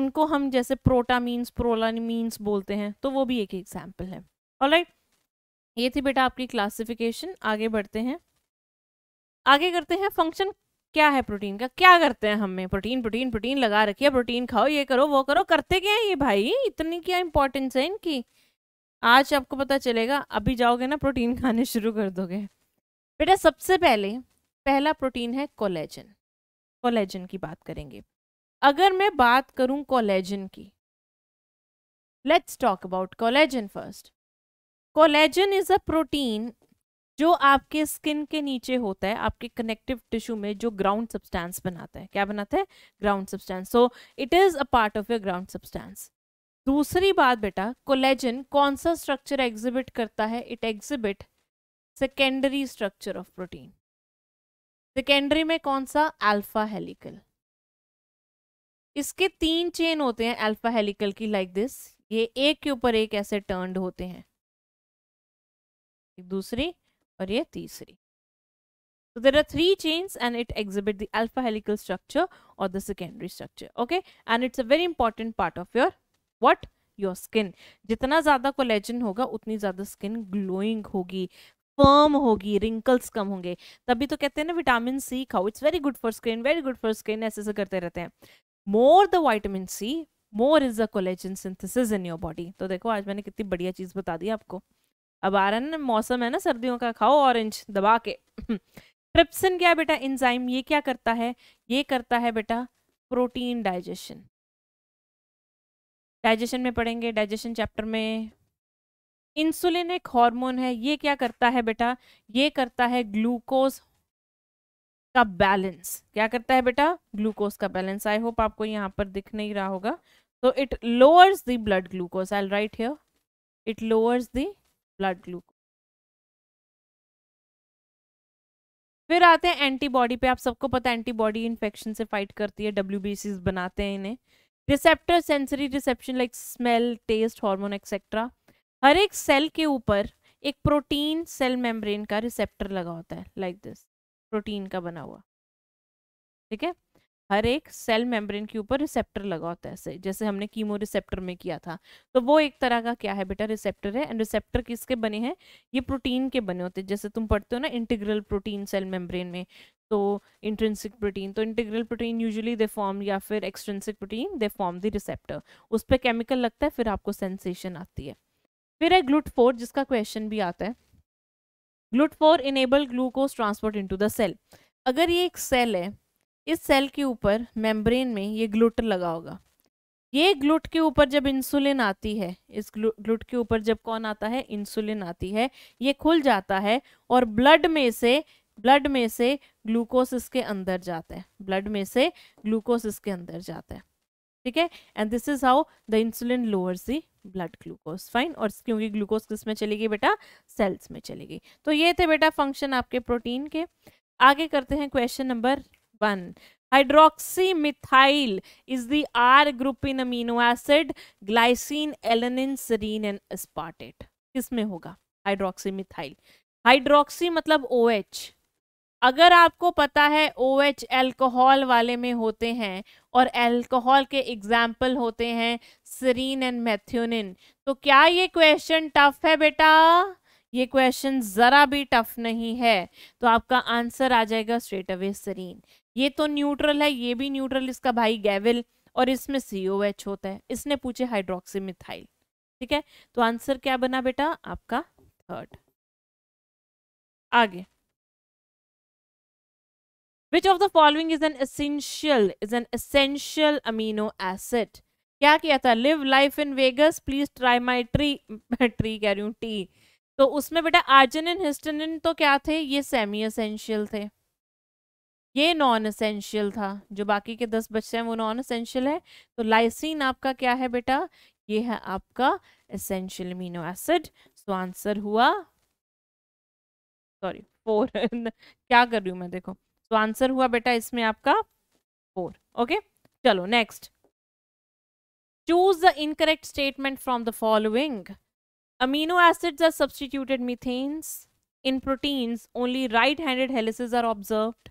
उनको हम जैसे प्रोटामीन्स प्रोलामीन्स बोलते हैं तो वो भी एक एग्जाम्पल है और right. ये थी बेटा आपकी क्लासिफिकेशन आगे बढ़ते हैं आगे करते हैं फंक्शन क्या है प्रोटीन का क्या करते हैं हमें प्रोटीन प्रोटीन प्रोटीन लगा रखिए प्रोटीन खाओ ये करो वो करो करते क्या है ये भाई इतनी क्या इंपॉर्टेंस है इनकी आज आपको पता चलेगा अभी जाओगे ना प्रोटीन खाने शुरू कर दोगे बेटा सबसे पहले पहला प्रोटीन है कोलेजन कोलेजन की बात करेंगे अगर मैं बात करूं कोलेजन की let's talk about collagen first collagen is a protein जो आपके स्किन के नीचे होता है आपके कनेक्टिव टिश्यू में जो ग्राउंड सब्सटेंस बनाता है क्या बनाता है ground substance so it is a part of your ground substance दूसरी बात बेटा कोलेजन कौन सा स्ट्रक्चर एग्जिबिट करता है it exhibit secondary structure of protein secondary में कौन सा अल्फा हेलिकल इसके तीन चेन होते हैं अल्फा हेलिकल की लाइक like दिस ये एक के ऊपर एक ऐसे टर्न्ड होते हैं दूसरी और ये तीसरी तो there are three chains and it exhibit the alpha helical structure और the secondary structure okay and it's a very important part of your what? Your skin जितना ज़्यादा कोलेजन होगा उतनी ज़्यादा स्किन ग्लोइंग होगी फर्म होगी रिंकल्स कम होंगे तभी तो कहते हैं ना विटामिन सी खाओ it's very good for skin very good for skin ऐसे ऐसे करते रहते हैं more the vitamin C more is the collagen synthesis in your body तो देखो आज मैंने कितनी बढ़िया चीज़ बता दी आपको अब ना मौसम है ना सर्दियों का खाओ ऑरेंज दबा के ट्रिप्सिन क्या बेटा इंजाइम ये क्या करता है ये करता है बेटा प्रोटीन डाइजेशन डाइजेशन में पढ़ेंगे डाइजेशन चैप्टर में इंसुलिन एक हार्मोन है ये क्या करता है बेटा ये करता है ग्लूकोज का बैलेंस क्या करता है बेटा ग्लूकोज का बैलेंस आई होप आपको यहाँ पर दिख नहीं रहा होगा तो it lowers the blood glucose I write here it lowers the blood glucose फिर आते हैं एंटीबॉडी पे आप सबको पता है एंटीबॉडी इन्फेक्शन से फाइट करती है डब्ल्यू बनाते हैं इन्हें receptor sensory reception like smell taste hormone etcetera हर एक सेल के ऊपर एक प्रोटीन सेल मेम्ब्रेन का रिसेप्टर लगा होता है लाइक like दिस प्रोटीन का बना हुआ ठीक है हर एक सेल मेम्ब्रेन के ऊपर रिसेप्टर लगा होता है जैसे हमने कीमो रिसेप्टर में किया था तो वो एक तरह का क्या है बेटा रिसेप्टर है एंड रिसेप्टर किसके बने हैं ये प्रोटीन के बने होते हैं जैसे तुम पढ़ते हो ना इंटीग्रल प्रोटीन सेल मेम्ब्रेन में तो इंट्रेंसिक प्रोटीन तो integral protein usually they form या फिर extrinsic protein they form the receptor उस पर केमिकल लगता है फिर आपको सेंसेशन आती है फिर है ग्लूट फोर जिसका क्वेश्चन भी आता है GLUT four enable glucose transport in the cell अगर ये एक सेल है इस सेल के ऊपर मेम्ब्रेन में ये ग्लूट लगा होगा ये ग्लूट के ऊपर जब इंसुलिन आती है इस ग्लूट के ऊपर जब कौन आता है इंसुलिन आती है ये खुल जाता है और ब्लड में से ब्लड में से ग्लूकोस इसके अंदर जाता है ब्लड में से ग्लूकोस इसके अंदर जाता है ठीक है and this is how the insulin lowers the blood glucose fine और क्योंकि ग्लूकोज किस में चली गई बेटा सेल्स में चली गई तो ये थे बेटा फंक्शन आपके प्रोटीन के आगे करते हैं question number one one. Hydroxymethyl is the R group in amino acid, glycine, alanine, serine and aspartate. किसमें होगा हाइड्रोक्सी मिथाइल हाइड्रोक्सी मतलब ओ OH. अगर आपको पता है ओ OH एल्कोहल वाले में होते हैं और एल्कोहल के एग्जाम्पल होते हैं सरीन एंड मैथ्योनिन तो क्या ये क्वेश्चन टफ है बेटा ये क्वेश्चन ज़रा भी टफ नहीं है तो आपका आंसर आ जाएगा स्ट्रेट अवे सरीन ये तो न्यूट्रल है ये भी न्यूट्रल इसका भाई गैविल और इसमें सी होता है इसने पूछे हाइड्रोक्सीमिथाइल ठीक है तो आंसर क्या बना बेटा आपका थर्ड आगे which of the following is an essential is an essential amino acid क्या किया था live life in Vegas please try my tree tree कह रही हूँ टी तो उसमें बेटा आर्जन एंड तो क्या थे ये सेमी एसेंशियल थे ये नॉन असेंशियल था जो बाकी के दस बच्चे हैं वो नॉन असेंशियल है तो लाइसिन आपका क्या है बेटा ये है आपका essential amino acid so answer हुआ सॉरी फोर क्या कर रही हूँ मैं देखो सो so, आंसर हुआ बेटा इसमें आपका फोर ओके चलो next choose the incorrect statement from the following amino acid are substituted methanes in proteins only right handed helices are observed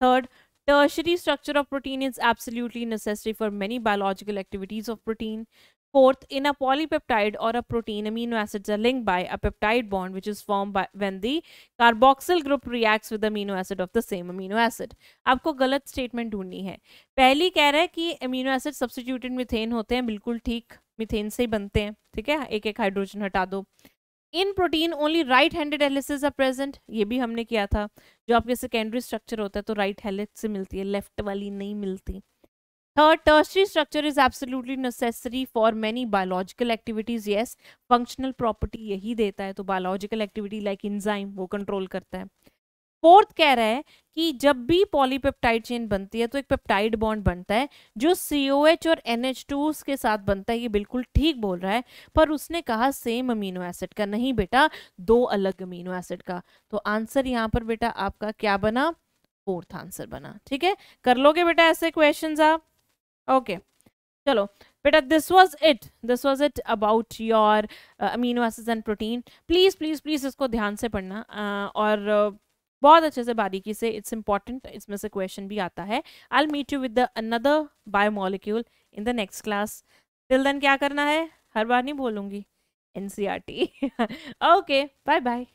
Third, tertiary structure of protein is absolutely necessary for many biological activities of protein. Fourth, in a polypeptide or a protein, amino acids are linked by a peptide bond which is formed by when the carboxyl group reacts with amino acid of the same amino acid. आपको गलत statement ढूंढनी है पहली कह रहा है कि amino acid substituted methane होते हैं बिल्कुल ठीक मिथेन से ही बनते हैं ठीक है एक एक हाइड्रोजन हटा दो in protein only right handed helices are present ये भी हमने किया था जो आपके सेकेंडरी स्ट्रक्चर होता है तो राइट right हेलिक्स से मिलती है लेफ्ट वाली नहीं मिलती third tertiary structure is absolutely necessary for many biological activities yes functional property यही देता है तो बायोलॉजिकल एक्टिविटी लाइक इंजाइम वो कंट्रोल करता है फोर्थ कह रहा है कि जब भी पॉलीपेप्टाइड चेन बनती है तो एक पेप्टाइड बॉन्ड बनता है जो सी ओ एच और एन एच टू के साथ बनता है ये बिल्कुल ठीक बोल रहा है पर उसने कहा सेम अमीनो एसिड का नहीं बेटा दो अलग अमीनो एसिड का तो आंसर यहाँ पर बेटा आपका क्या बना फोर्थ आंसर बना ठीक है कर लोगे बेटा ऐसे क्वेश्चन आप ओके चलो बेटा this was it this was it about your amino acid and protein please please please इसको ध्यान से पढ़ना uh, और uh, बहुत अच्छे से बारीकी से इट्स इंपॉर्टेंट इसमें से क्वेश्चन भी आता है I meet you with another biomolecule in the next class till then क्या करना है हर बार नहीं बोलूँगी एन ओके बाय बाय